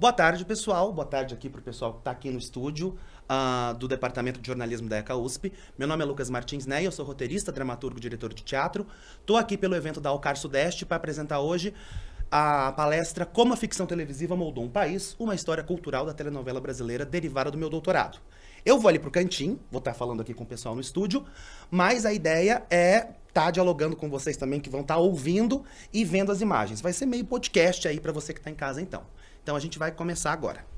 Boa tarde, pessoal. Boa tarde aqui para o pessoal que está aqui no estúdio uh, do Departamento de Jornalismo da ECA USP. Meu nome é Lucas Martins Ney, eu sou roteirista, dramaturgo, diretor de teatro. Estou aqui pelo evento da Alcar Sudeste para apresentar hoje a palestra Como a Ficção Televisiva Moldou um País, uma história cultural da telenovela brasileira derivada do meu doutorado. Eu vou ali para o cantinho, vou estar tá falando aqui com o pessoal no estúdio, mas a ideia é estar tá dialogando com vocês também, que vão estar tá ouvindo e vendo as imagens. Vai ser meio podcast aí para você que está em casa, então. Então a gente vai começar agora.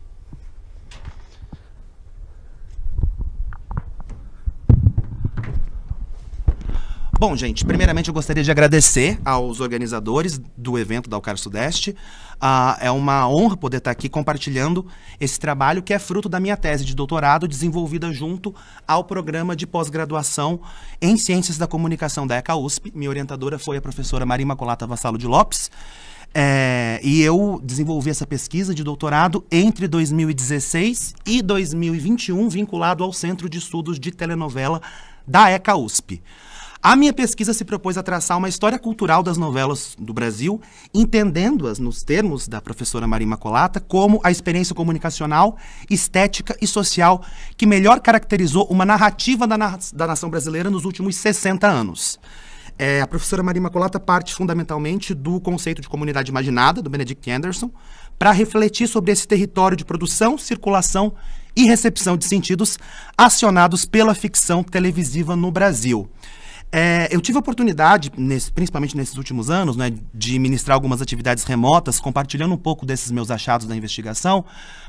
Bom, gente, primeiramente eu gostaria de agradecer aos organizadores do evento da Alcar Sudeste. Ah, é uma honra poder estar aqui compartilhando esse trabalho que é fruto da minha tese de doutorado desenvolvida junto ao programa de pós-graduação em Ciências da Comunicação da ECA USP. Minha orientadora foi a professora Maria Imaculata Vassalo de Lopes. É, e eu desenvolvi essa pesquisa de doutorado entre 2016 e 2021, vinculado ao Centro de Estudos de Telenovela da ECA USP. A minha pesquisa se propôs a traçar uma história cultural das novelas do Brasil, entendendo-as, nos termos da professora Maria Colata como a experiência comunicacional, estética e social que melhor caracterizou uma narrativa da, na da nação brasileira nos últimos 60 anos. É, a professora Maria Imaculata parte fundamentalmente do conceito de comunidade imaginada, do Benedict Anderson, para refletir sobre esse território de produção, circulação e recepção de sentidos acionados pela ficção televisiva no Brasil. É, eu tive a oportunidade, nesse, principalmente nesses últimos anos, né, de ministrar algumas atividades remotas, compartilhando um pouco desses meus achados da investigação,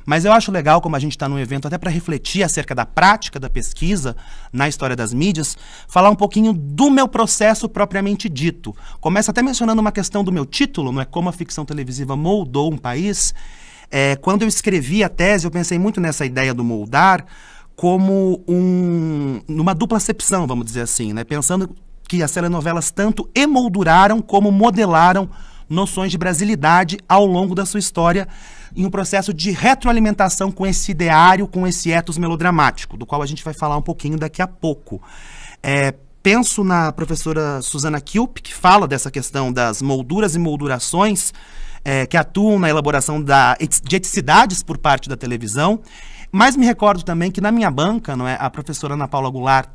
mas eu acho legal como a gente está num evento até para refletir acerca da prática da pesquisa na história das mídias, falar um pouquinho do meu processo propriamente dito. Começa até mencionando uma questão do meu título, não é como a ficção televisiva moldou um país. É, quando eu escrevi a tese, eu pensei muito nessa ideia do moldar, como um, numa dupla acepção, vamos dizer assim, né? pensando que as telenovelas tanto emolduraram como modelaram noções de brasilidade ao longo da sua história, em um processo de retroalimentação com esse ideário, com esse etos melodramático, do qual a gente vai falar um pouquinho daqui a pouco. É, penso na professora Susana Kilp, que fala dessa questão das molduras e moldurações é, que atuam na elaboração da, de eticidades por parte da televisão, mas me recordo também que na minha banca, não é, a professora Ana Paula Goulart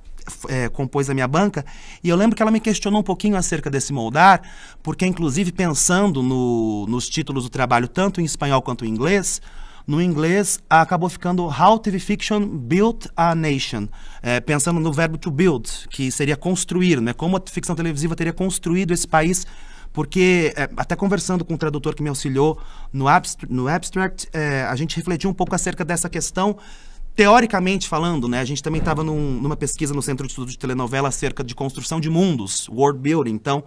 é, compôs a minha banca, e eu lembro que ela me questionou um pouquinho acerca desse moldar, porque, inclusive, pensando no, nos títulos do trabalho, tanto em espanhol quanto em inglês, no inglês acabou ficando How TV Fiction Built a Nation, é, pensando no verbo to build, que seria construir, né? como a ficção televisiva teria construído esse país porque é, até conversando com o tradutor que me auxiliou no abstract, no abstract é, a gente refletiu um pouco acerca dessa questão Teoricamente falando, né, a gente também estava num, numa pesquisa no Centro de Estudos de Telenovela acerca de construção de mundos, world building. Então,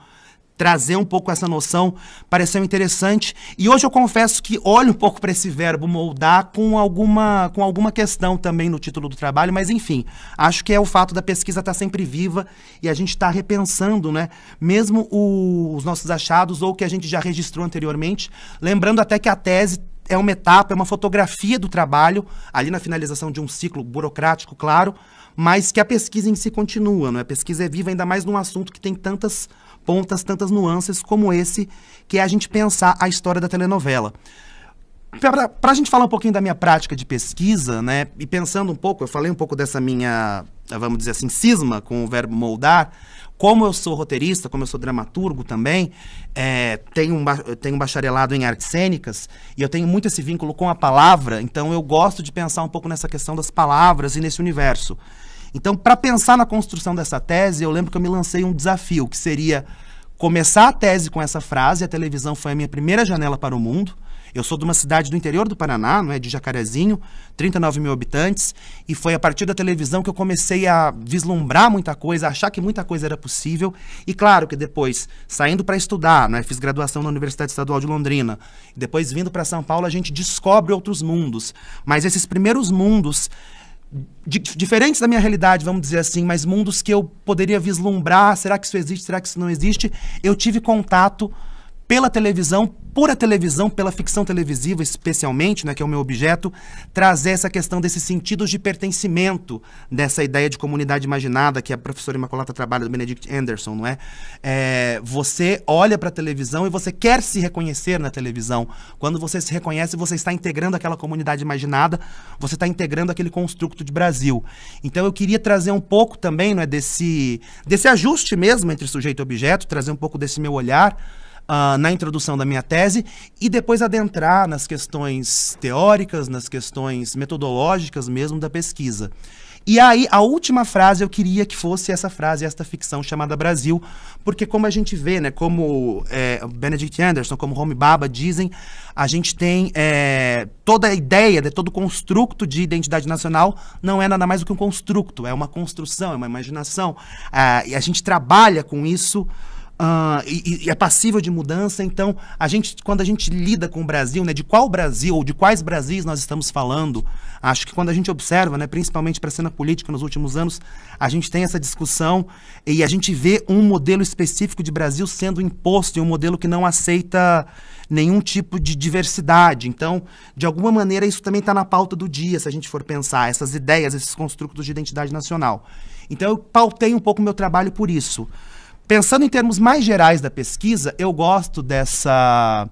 trazer um pouco essa noção pareceu interessante. E hoje eu confesso que olho um pouco para esse verbo moldar com alguma, com alguma questão também no título do trabalho, mas enfim, acho que é o fato da pesquisa estar tá sempre viva e a gente está repensando, né? Mesmo o, os nossos achados ou que a gente já registrou anteriormente. Lembrando até que a tese é uma etapa, é uma fotografia do trabalho, ali na finalização de um ciclo burocrático, claro, mas que a pesquisa em si continua, não é? A pesquisa é viva, ainda mais num assunto que tem tantas pontas, tantas nuances como esse, que é a gente pensar a história da telenovela para a gente falar um pouquinho da minha prática de pesquisa, né? E pensando um pouco, eu falei um pouco dessa minha, vamos dizer assim, cisma com o verbo moldar. Como eu sou roteirista, como eu sou dramaturgo também, é, tenho, um, tenho um bacharelado em artes cênicas e eu tenho muito esse vínculo com a palavra, então eu gosto de pensar um pouco nessa questão das palavras e nesse universo. Então, para pensar na construção dessa tese, eu lembro que eu me lancei um desafio, que seria começar a tese com essa frase, a televisão foi a minha primeira janela para o mundo, eu sou de uma cidade do interior do Paraná, não é, de Jacarezinho, 39 mil habitantes, e foi a partir da televisão que eu comecei a vislumbrar muita coisa, achar que muita coisa era possível. E claro que depois, saindo para estudar, não é, fiz graduação na Universidade Estadual de Londrina, depois vindo para São Paulo, a gente descobre outros mundos. Mas esses primeiros mundos diferentes da minha realidade, vamos dizer assim, mas mundos que eu poderia vislumbrar, será que isso existe, será que isso não existe? Eu tive contato pela televisão, por a televisão, pela ficção televisiva especialmente, né, que é o meu objeto, trazer essa questão desses sentidos de pertencimento, dessa ideia de comunidade imaginada que a professora Imaculata trabalha, do Benedict Anderson, não é? é você olha para a televisão e você quer se reconhecer na televisão. Quando você se reconhece, você está integrando aquela comunidade imaginada, você está integrando aquele construto de Brasil. Então eu queria trazer um pouco também não é, desse, desse ajuste mesmo entre sujeito e objeto, trazer um pouco desse meu olhar, uh, na introdução da minha tese e depois adentrar nas questões teóricas, nas questões metodológicas mesmo da pesquisa. E aí, a última frase eu queria que fosse essa frase, esta ficção chamada Brasil, porque como a gente vê, né, como é, Benedict Anderson, como Homi Baba dizem, a gente tem é, toda a ideia, de, né, todo o construto de identidade nacional não é nada mais do que um construto, é uma construção, é uma imaginação. Ah, e a gente trabalha com isso Uh, e, e, é passível de mudança. Então, a gente, quando a gente lida com o Brasil, né, de qual Brasil ou de quais Brasis nós estamos falando, acho que quando a gente observa, né, principalmente para a cena política nos últimos anos, a gente tem essa discussão e a gente vê um modelo específico de Brasil sendo imposto, e um modelo que não aceita nenhum tipo de diversidade. Então, de alguma maneira, isso também está na pauta do dia, se a gente for pensar, essas ideias, esses construtos de identidade nacional. Então, eu pautei um pouco meu trabalho por isso. Pensando em termos mais gerais da pesquisa, eu gosto dessa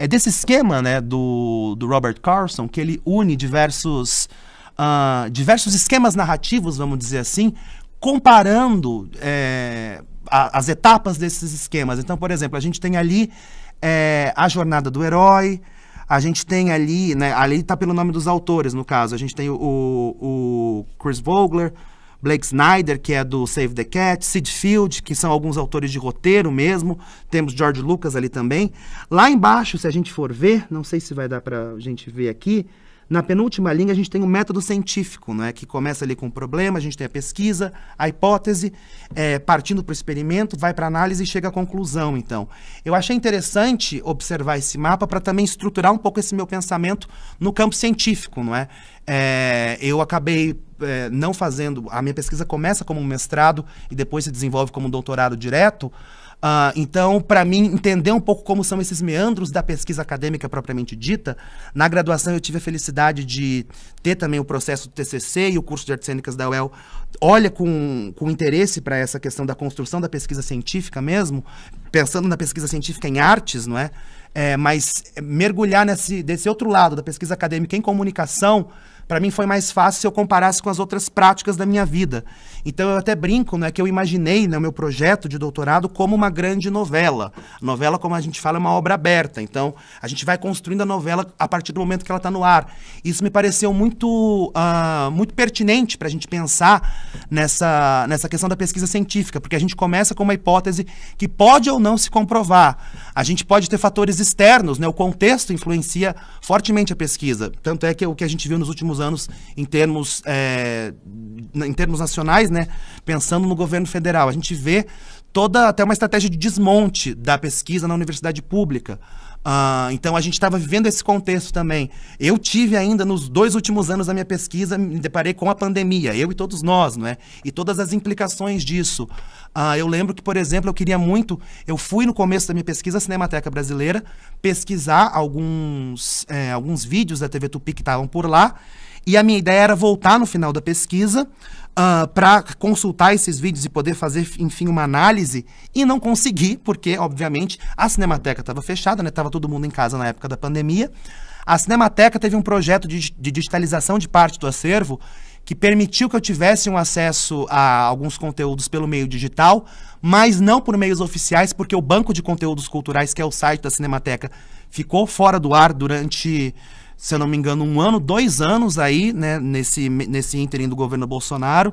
é desse esquema né, do, do Robert Carlson, que ele une diversos, uh, diversos esquemas narrativos, vamos dizer assim, comparando é, a, as etapas desses esquemas. Então, por exemplo, a gente tem ali é, a jornada do herói, a gente tem ali, né, ali está pelo nome dos autores, no caso, a gente tem o, o Chris Vogler, Blake Snyder, que é do Save the Cat, Sid Field, que são alguns autores de roteiro mesmo, temos George Lucas ali também. Lá embaixo, se a gente for ver, não sei se vai dar para a gente ver aqui, na penúltima linha, a gente tem o um método científico, é, que começa ali com o problema, a gente tem a pesquisa, a hipótese, é, partindo para o experimento, vai para a análise e chega à conclusão, então. Eu achei interessante observar esse mapa para também estruturar um pouco esse meu pensamento no campo científico, não é? é eu acabei é, não fazendo... A minha pesquisa começa como um mestrado e depois se desenvolve como um doutorado direto, Uh, então, para mim, entender um pouco como são esses meandros da pesquisa acadêmica propriamente dita, na graduação eu tive a felicidade de ter também o processo do TCC e o curso de Artes Cênicas da UEL olha com, com interesse para essa questão da construção da pesquisa científica mesmo, pensando na pesquisa científica em artes, não é? É, mas mergulhar nesse, desse outro lado da pesquisa acadêmica em comunicação para mim foi mais fácil se eu comparasse com as outras práticas da minha vida. Então eu até brinco, né, que eu imaginei no né, meu projeto de doutorado como uma grande novela. A novela, como a gente fala, é uma obra aberta. Então a gente vai construindo a novela a partir do momento que ela está no ar. Isso me pareceu muito, uh, muito pertinente para a gente pensar nessa, nessa questão da pesquisa científica, porque a gente começa com uma hipótese que pode ou não se comprovar. A gente pode ter fatores externos, né? O contexto influencia fortemente a pesquisa. Tanto é que o que a gente viu nos últimos anos em termos, é, em termos nacionais, né? Pensando no governo federal. A gente vê toda até uma estratégia de desmonte da pesquisa na universidade pública. Ah, então a gente estava vivendo esse contexto também. Eu tive ainda nos dois últimos anos da minha pesquisa, me deparei com a pandemia, eu e todos nós, não é? E todas as implicações disso. Ah, eu lembro que, por exemplo, eu queria muito, eu fui no começo da minha pesquisa Cinemateca Brasileira pesquisar alguns, é, alguns vídeos da TV Tupi que estavam por lá e a minha ideia era voltar no final da pesquisa uh, ah, para consultar esses vídeos e poder fazer, enfim, uma análise. E não consegui, porque, obviamente, a Cinemateca estava fechada, né? Tava todo mundo em casa na época da pandemia. A Cinemateca teve um projeto de, de digitalização de parte do acervo que permitiu que eu tivesse um acesso a alguns conteúdos pelo meio digital, mas não por meios oficiais, porque o banco de conteúdos culturais, que é o site da Cinemateca, ficou fora do ar durante se eu não me engano, um ano, dois anos aí, né, nesse, nesse ínterim do governo Bolsonaro.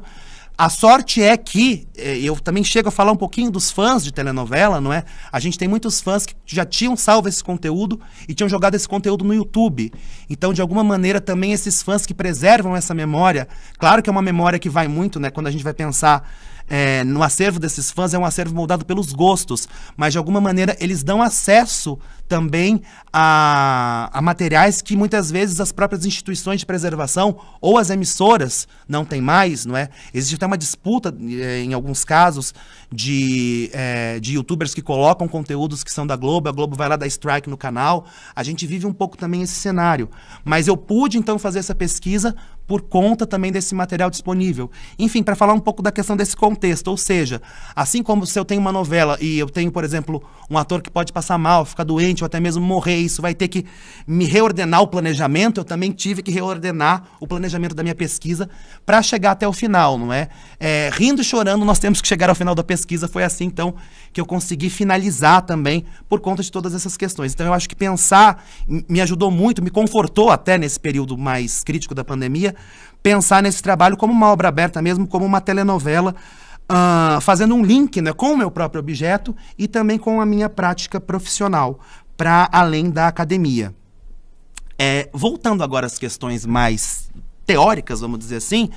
A sorte é que, eh, eu também chego a falar um pouquinho dos fãs de telenovela, não é? A gente tem muitos fãs que já tinham salvo esse conteúdo e tinham jogado esse conteúdo no YouTube. Então, de alguma maneira, também esses fãs que preservam essa memória, claro que é uma memória que vai muito, né? Quando a gente vai pensar é, no acervo desses fãs é um acervo moldado pelos gostos, mas de alguma maneira eles dão acesso também a, a materiais que muitas vezes as próprias instituições de preservação ou as emissoras não têm mais, não é? Existe até uma disputa, é, em alguns casos, de, é, de youtubers que colocam conteúdos que são da Globo, a Globo vai lá dar strike no canal. A gente vive um pouco também esse cenário. Mas eu pude então fazer essa pesquisa por conta também desse material disponível. Enfim, para falar um pouco da questão desse contexto, ou seja, assim como se eu tenho uma novela e eu tenho, por exemplo, um ator que pode passar mal, ficar doente ou até mesmo morrer, isso vai ter que me reordenar o planejamento, eu também tive que reordenar o planejamento da minha pesquisa para chegar até o final, não é? é? Rindo e chorando, nós temos que chegar ao final da pesquisa, foi assim então que eu consegui finalizar também por conta de todas essas questões. Então eu acho que pensar me ajudou muito, me confortou até nesse período mais crítico da pandemia, pensar nesse trabalho como uma obra aberta mesmo, como uma telenovela, uh, fazendo um link né, com o meu próprio objeto e também com a minha prática profissional, para além da academia. É, voltando agora às questões mais teóricas, vamos dizer assim,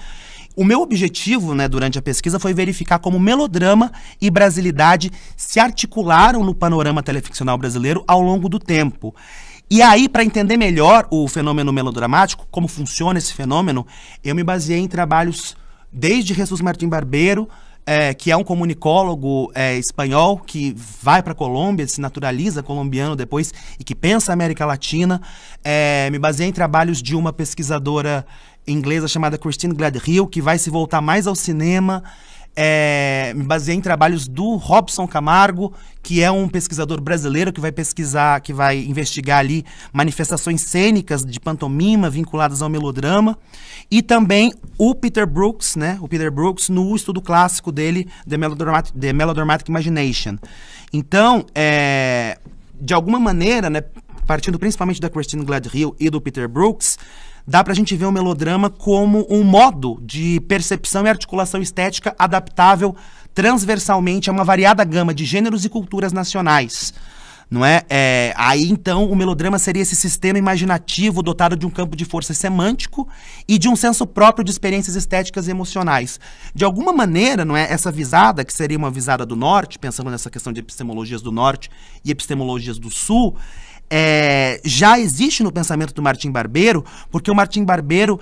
o meu objetivo né, durante a pesquisa foi verificar como melodrama e brasilidade se articularam no panorama teleficcional brasileiro ao longo do tempo. E aí, para entender melhor o fenômeno melodramático, como funciona esse fenômeno, eu me baseei em trabalhos desde Jesus Martim Barbeiro, é, que é um comunicólogo é, espanhol que vai para a Colômbia, se naturaliza colombiano depois e que pensa a América Latina. É, me baseei em trabalhos de uma pesquisadora inglesa chamada Christine Gladhill, que vai se voltar mais ao cinema é, me baseei em trabalhos do Robson Camargo, que é um pesquisador brasileiro que vai pesquisar, que vai investigar ali manifestações cênicas de pantomima vinculadas ao melodrama, e também o Peter Brooks, né? O Peter Brooks no estudo clássico dele, The Melodramatic, The Melodramatic Imagination. Então, é, de alguma maneira, né? Partindo principalmente da Christine Gladhill e do Peter Brooks, dá para a gente ver o melodrama como um modo de percepção e articulação estética adaptável transversalmente a uma variada gama de gêneros e culturas nacionais. Não é? é? Aí então o melodrama seria esse sistema imaginativo dotado de um campo de força semântico e de um senso próprio de experiências estéticas e emocionais. De alguma maneira, não é? Essa visada, que seria uma visada do norte, pensando nessa questão de epistemologias do norte e epistemologias do sul, é, já existe no pensamento do Martim Barbeiro, porque o Martim Barbeiro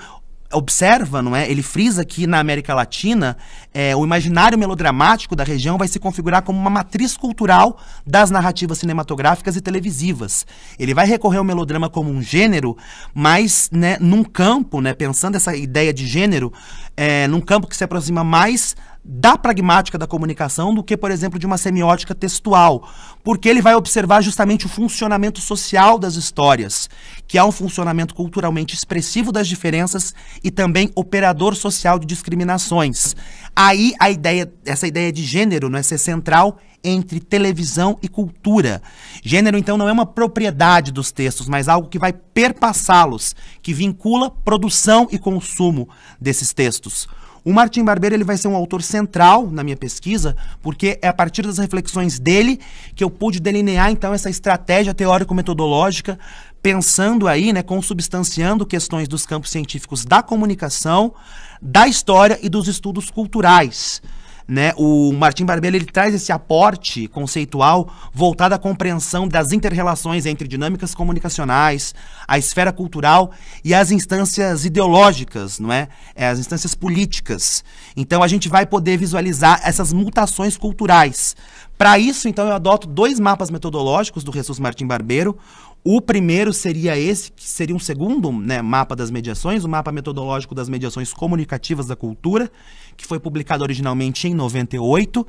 observa, não é? Ele frisa que na América Latina é, o imaginário melodramático da região vai se configurar como uma matriz cultural das narrativas cinematográficas e televisivas. Ele vai recorrer ao melodrama como um gênero, mas né, num campo, né, pensando essa ideia de gênero, é, num campo que se aproxima mais da pragmática da comunicação do que, por exemplo, de uma semiótica textual, porque ele vai observar justamente o funcionamento social das histórias, que é um funcionamento culturalmente expressivo das diferenças e também operador social de discriminações. Aí a ideia, essa ideia de gênero não é ser central entre televisão e cultura. Gênero então não é uma propriedade dos textos, mas algo que vai perpassá-los, que vincula produção e consumo desses textos. O Martin Barbeiro ele vai ser um autor central na minha pesquisa, porque é a partir das reflexões dele que eu pude delinear então essa estratégia teórico-metodológica, pensando aí, né, consubstanciando questões dos campos científicos da comunicação, da história e dos estudos culturais né? O Martin Barbieri ele traz esse aporte conceitual voltado à compreensão das interrelações entre dinâmicas comunicacionais, a esfera cultural e as instâncias ideológicas, não é? é as instâncias políticas. Então a gente vai poder visualizar essas mutações culturais. Para isso, então, eu adoto dois mapas metodológicos do Ressus Martim Barbeiro. O primeiro seria esse, que seria um segundo né, mapa das mediações, o mapa metodológico das mediações comunicativas da cultura, que foi publicado originalmente em 98.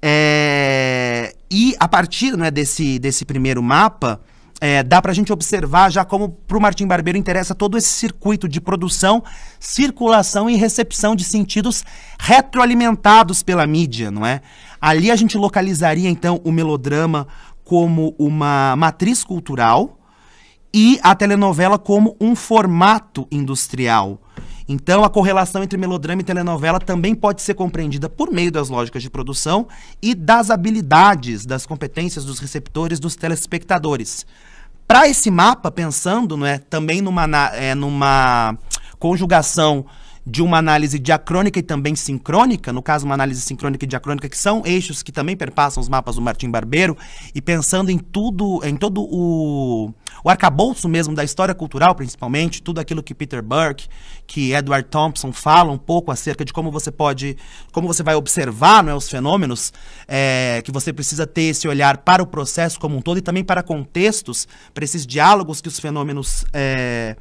É, e a partir né, desse, desse primeiro mapa, é, dá para a gente observar já como para o Martin Barbeiro interessa todo esse circuito de produção, circulação e recepção de sentidos retroalimentados pela mídia, não é? Ali a gente localizaria então o melodrama como uma matriz cultural e a telenovela como um formato industrial. Então, a correlação entre melodrama e telenovela também pode ser compreendida por meio das lógicas de produção e das habilidades, das competências dos receptores, dos telespectadores. Para esse mapa, pensando né, também numa, é, numa conjugação de uma análise diacrônica e também sincrônica, no caso, uma análise sincrônica e diacrônica, que são eixos que também perpassam os mapas do Martim Barbeiro, e pensando em tudo, em todo o, o arcabouço mesmo da história cultural, principalmente, tudo aquilo que Peter Burke, que Edward Thompson fala um pouco acerca de como você pode, como você vai observar não é, os fenômenos, é, que você precisa ter esse olhar para o processo como um todo e também para contextos, para esses diálogos que os fenômenos. É,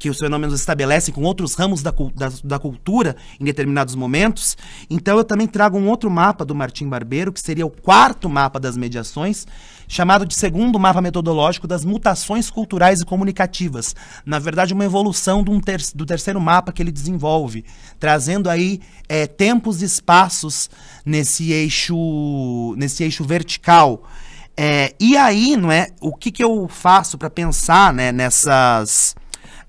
que os fenômenos estabelecem com outros ramos da, da, da cultura em determinados momentos. Então eu também trago um outro mapa do Martim Barbeiro, que seria o quarto mapa das mediações, chamado de segundo mapa metodológico das mutações culturais e comunicativas. Na verdade, uma evolução um ter do terceiro mapa que ele desenvolve, trazendo aí é, tempos e espaços nesse eixo, nesse eixo vertical. É, e aí, não é? O que, que eu faço para pensar né, nessas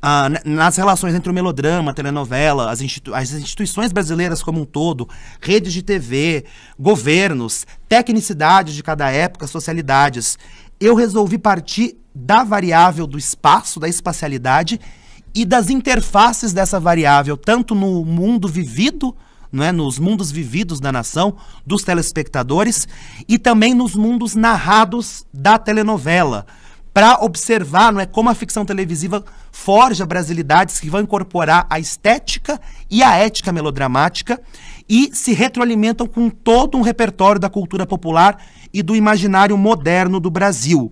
ah, nas relações entre o melodrama, a telenovela, as, institu as instituições brasileiras como um todo, redes de TV, governos, tecnicidades de cada época, socialidades. Eu resolvi partir da variável do espaço, da espacialidade e das interfaces dessa variável, tanto no mundo vivido, não é, nos mundos vividos da nação, dos telespectadores, e também nos mundos narrados da telenovela para observar não é, como a ficção televisiva forja brasilidades que vão incorporar a estética e a ética melodramática e se retroalimentam com todo um repertório da cultura popular e do imaginário moderno do Brasil.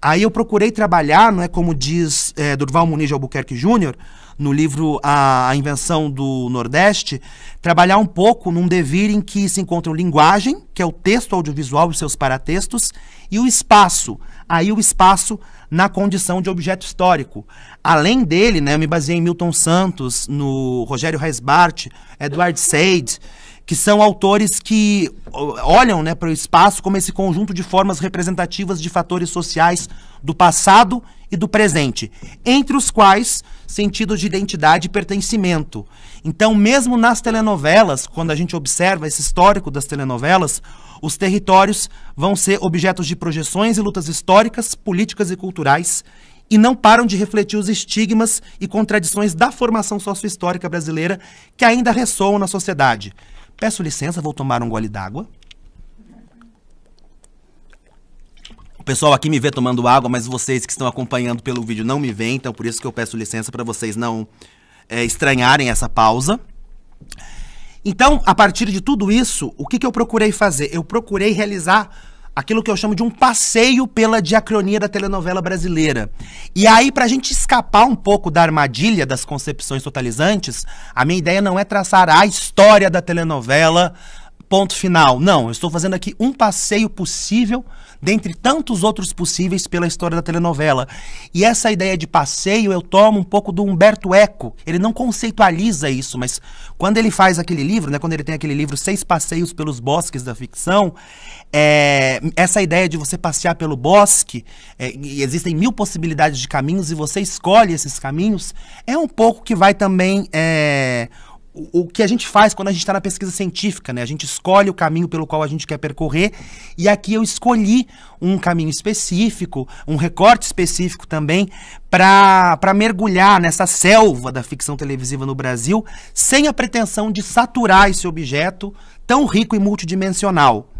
Aí eu procurei trabalhar, não é como diz é, Durval Muniz de Albuquerque Jr., no livro a, Invenção do Nordeste, trabalhar um pouco num devir em que se encontram linguagem, que é o texto audiovisual e seus paratextos, e o espaço, aí o espaço na condição de objeto histórico. Além dele, né, eu me baseei em Milton Santos, no Rogério Reisbart, Edward Said, que são autores que olham né, para o espaço como esse conjunto de formas representativas de fatores sociais do passado e do presente, entre os quais sentidos de identidade e pertencimento. Então, mesmo nas telenovelas, quando a gente observa esse histórico das telenovelas, os territórios vão ser objetos de projeções e lutas históricas, políticas e culturais e não param de refletir os estigmas e contradições da formação socio-histórica brasileira que ainda ressoam na sociedade. Peço licença, vou tomar um gole d'água. O pessoal aqui me vê tomando água, mas vocês que estão acompanhando pelo vídeo não me veem, então por isso que eu peço licença para vocês não é, estranharem essa pausa. Então, a partir de tudo isso, o que, que eu procurei fazer? Eu procurei realizar aquilo que eu chamo de um passeio pela diacronia da telenovela brasileira. E aí, para a gente escapar um pouco da armadilha das concepções totalizantes, a minha ideia não é traçar a história da telenovela ponto final. Não, eu estou fazendo aqui um passeio possível, dentre tantos outros possíveis, pela história da telenovela. E essa ideia de passeio eu tomo um pouco do Humberto Eco. Ele não conceitualiza isso, mas quando ele faz aquele livro, né, quando ele tem aquele livro Seis Passeios pelos Bosques da Ficção, é, essa ideia de você passear pelo bosque, é, existem mil possibilidades de caminhos e você escolhe esses caminhos, é um pouco que vai também. É, o, que a gente faz quando a gente está na pesquisa científica, né? A gente escolhe o caminho pelo qual a gente quer percorrer, e aqui eu escolhi um caminho específico, um recorte específico também, para mergulhar nessa selva da ficção televisiva no Brasil, sem a pretensão de saturar esse objeto tão rico e multidimensional.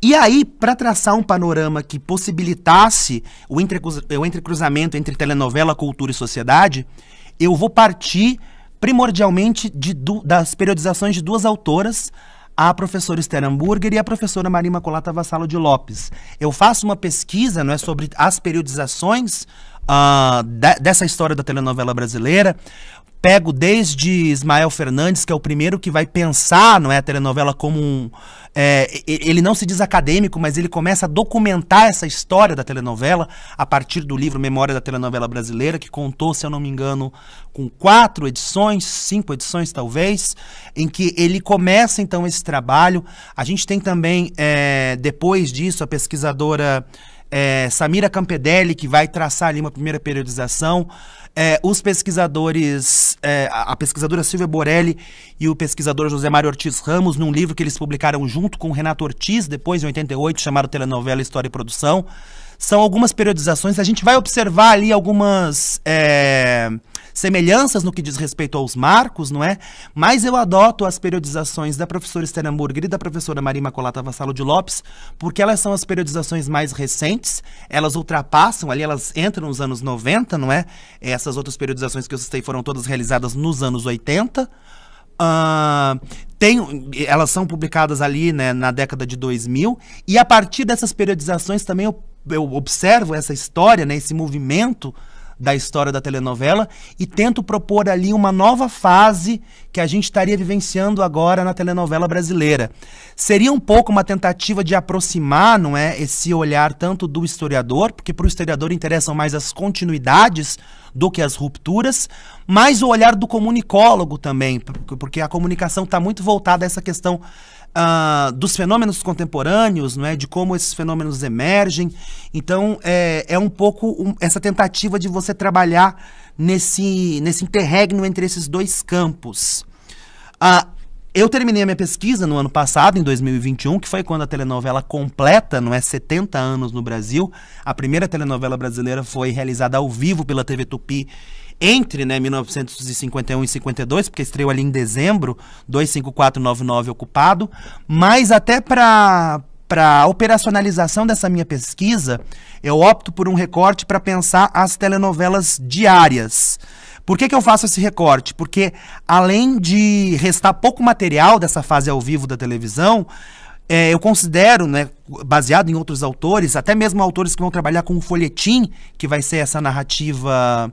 E aí, para traçar um panorama que possibilitasse o, o entrecruzamento entre telenovela, cultura e sociedade, eu vou partir primordialmente de, das periodizações de duas autoras, a professora Esther Hamburger e a professora Maria Imaculata Vassalo de Lopes. Eu faço uma pesquisa não é, sobre as periodizações uh, de, dessa história da telenovela brasileira, pego desde Ismael Fernandes, que é o primeiro que vai pensar não é, a telenovela como um. É, ele não se diz acadêmico, mas ele começa a documentar essa história da telenovela a partir do livro Memória da Telenovela Brasileira, que contou, se eu não me engano, com quatro edições, cinco edições talvez, em que ele começa então esse trabalho. A gente tem também, é, depois disso, a pesquisadora é, Samira Campedelli, que vai traçar ali uma primeira periodização, é, os pesquisadores, é, a pesquisadora Silvia Borelli e o pesquisador José Mário Ortiz Ramos, num livro que eles publicaram junto com Renato Ortiz, depois em 88, chamado Telenovela História e Produção são algumas periodizações. A gente vai observar ali algumas é, semelhanças no que diz respeito aos marcos, não é? Mas eu adoto as periodizações da professora Esther Hamburger e da professora Maria Macolata Vassalo de Lopes, porque elas são as periodizações mais recentes, elas ultrapassam ali, elas entram nos anos 90, não é? Essas outras periodizações que eu citei foram todas realizadas nos anos 80. Uh, tem, elas são publicadas ali né, na década de 2000, e a partir dessas periodizações também eu eu observo essa história, né, esse movimento da história da telenovela e tento propor ali uma nova fase que a gente estaria vivenciando agora na telenovela brasileira. Seria um pouco uma tentativa de aproximar, não é, esse olhar tanto do historiador, porque para o historiador interessam mais as continuidades do que as rupturas, mas o olhar do comunicólogo também, porque a comunicação está muito voltada a essa questão ah, dos fenômenos contemporâneos, não é, de como esses fenômenos emergem. Então é, é um pouco um, essa tentativa de você trabalhar nesse nesse interregno entre esses dois campos. Ah, eu terminei a minha pesquisa no ano passado, em 2021, que foi quando a telenovela completa, não é 70 anos no Brasil. A primeira telenovela brasileira foi realizada ao vivo pela TV Tupi entre né, 1951 e 52, porque estreou ali em dezembro, 25499 ocupado, mas até para para operacionalização dessa minha pesquisa, eu opto por um recorte para pensar as telenovelas diárias. Por que, que eu faço esse recorte? Porque além de restar pouco material dessa fase ao vivo da televisão, é, eu considero, né, baseado em outros autores, até mesmo autores que vão trabalhar com o folhetim, que vai ser essa narrativa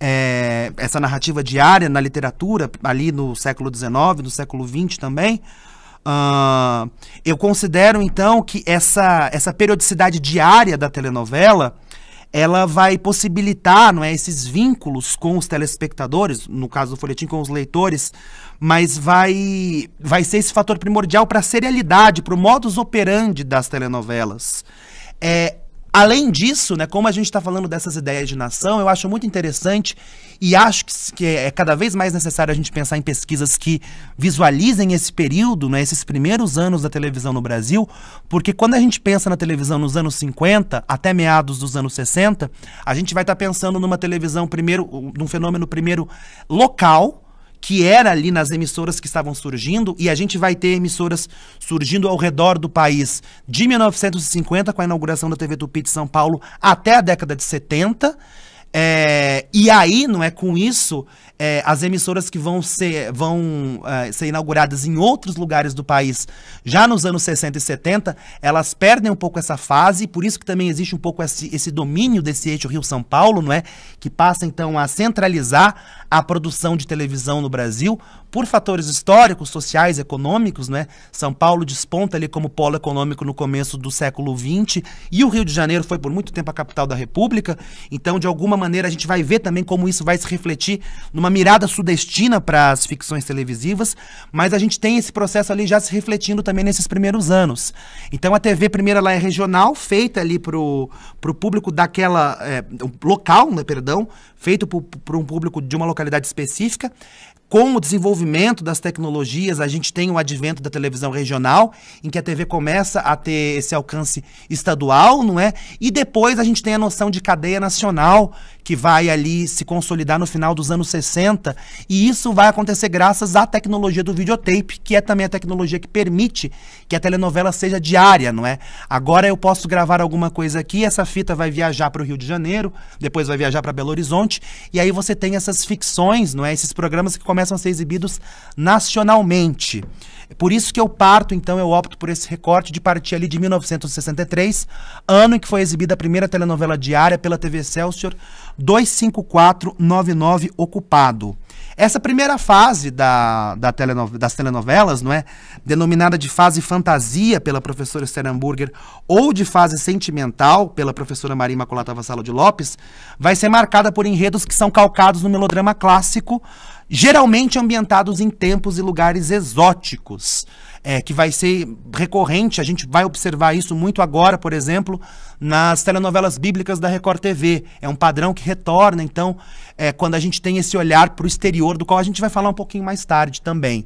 é, essa narrativa diária na literatura, ali no século XIX, no século XX também. Uh, eu considero então que essa, essa periodicidade diária da telenovela ela vai possibilitar não é, esses vínculos com os telespectadores, no caso do folhetim com os leitores, mas vai, vai ser esse fator primordial para a serialidade, para o modus operandi das telenovelas. É, Além disso, né, como a gente está falando dessas ideias de nação, eu acho muito interessante e acho que, é cada vez mais necessário a gente pensar em pesquisas que visualizem esse período, né, esses primeiros anos da televisão no Brasil, porque quando a gente pensa na televisão nos anos 50 até meados dos anos 60, a gente vai estar tá pensando numa televisão primeiro, num fenômeno primeiro local, que era ali nas emissoras que estavam surgindo, e a gente vai ter emissoras surgindo ao redor do país de 1950, com a inauguração da TV Tupi de São Paulo, até a década de 70. É, e aí, não é com isso, é, as emissoras que vão ser, vão, é, ser inauguradas em outros lugares do país já nos anos 60 e 70, elas perdem um pouco essa fase, por isso que também existe um pouco esse, esse domínio desse eixo Rio-São Paulo, não é? Que passa então a centralizar a produção de televisão no Brasil por fatores históricos, sociais, econômicos, né? São Paulo desponta ali como polo econômico no começo do século XX e o Rio de Janeiro foi por muito tempo a capital da República. Então, de alguma maneira, a gente vai ver também como isso vai se refletir numa uma mirada sudestina para as ficções televisivas, mas a gente tem esse processo ali já se refletindo também nesses primeiros anos. Então a TV primeira lá é regional, feita ali pro, pro público daquela. É, local, né, perdão, feito para um público de uma localidade específica. Com o desenvolvimento das tecnologias, a gente tem o advento da televisão regional, em que a TV começa a ter esse alcance estadual, não é? E depois a gente tem a noção de cadeia nacional, que vai ali se consolidar no final dos anos 60, e isso vai acontecer graças à tecnologia do videotape, que é também a tecnologia que permite que a telenovela seja diária, não é? Agora eu posso gravar alguma coisa aqui, essa fita vai viajar para o Rio de Janeiro, depois vai viajar para Belo Horizonte, e aí você tem essas ficções, não é? Esses programas que começam a ser exibidos nacionalmente. Por isso que eu parto, então, eu opto por esse recorte de partir ali de 1963, ano em que foi exibida a primeira telenovela diária pela TV Celso 25499 Ocupado. Essa primeira fase da, da telenov das telenovelas, não é? Denominada de fase fantasia pela professora Hamburger ou de fase sentimental pela professora Maria Maculata Vassalo de Lopes, vai ser marcada por enredos que são calcados no melodrama clássico, geralmente ambientados em tempos e lugares exóticos, é, que vai ser recorrente, a gente vai observar isso muito agora, por exemplo, nas telenovelas bíblicas da Record TV. É um padrão que retorna, então, é, quando a gente tem esse olhar para o exterior, do qual a gente vai falar um pouquinho mais tarde também.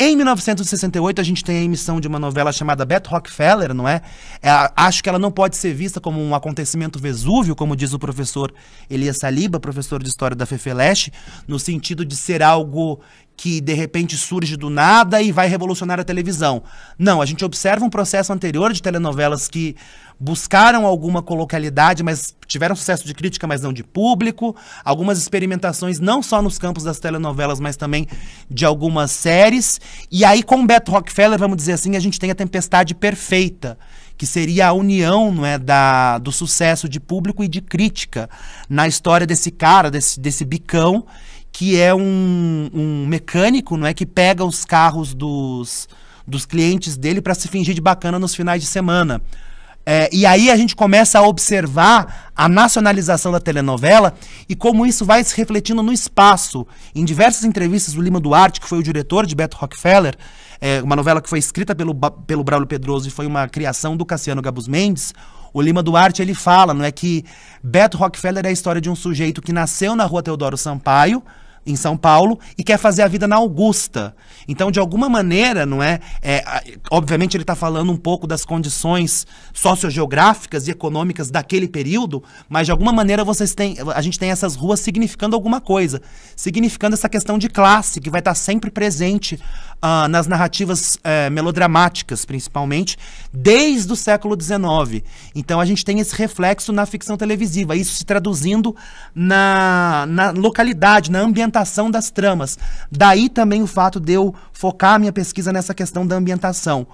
Em 1968, a gente tem a emissão de uma novela chamada Beth Rockefeller, não é? é? Acho que ela não pode ser vista como um acontecimento Vesúvio, como diz o professor Elias Saliba, professor de História da FEFELESH, no sentido de ser algo que de repente surge do nada e vai revolucionar a televisão. Não, a gente observa um processo anterior de telenovelas que buscaram alguma colocalidade, mas tiveram sucesso de crítica, mas não de público. Algumas experimentações não só nos campos das telenovelas, mas também de algumas séries. E aí com Beto Rockefeller, vamos dizer assim, a gente tem a tempestade perfeita, que seria a união, não é, da do sucesso de público e de crítica na história desse cara, desse desse bicão que é um, um mecânico, não é, que pega os carros dos, dos clientes dele para se fingir de bacana nos finais de semana. É, e aí a gente começa a observar a nacionalização da telenovela e como isso vai se refletindo no espaço. Em diversas entrevistas, o Lima Duarte, que foi o diretor de Beto Rockefeller, é, uma novela que foi escrita pelo, pelo Braulio Pedroso e foi uma criação do Cassiano Gabus Mendes, o Lima Duarte ele fala, não é que Beto Rockefeller é a história de um sujeito que nasceu na rua Teodoro Sampaio, em São Paulo e quer fazer a vida na Augusta. Então, de alguma maneira, não é? é obviamente, ele está falando um pouco das condições sociogeográficas e econômicas daquele período, mas de alguma maneira vocês têm, a gente tem essas ruas significando alguma coisa, significando essa questão de classe que vai estar tá sempre presente uh, nas narrativas uh, melodramáticas, principalmente, desde o século XIX. Então a gente tem esse reflexo na ficção televisiva, isso se traduzindo na, na localidade, na ambientação das tramas. Daí também o fato de eu focar minha pesquisa nessa questão da ambientação.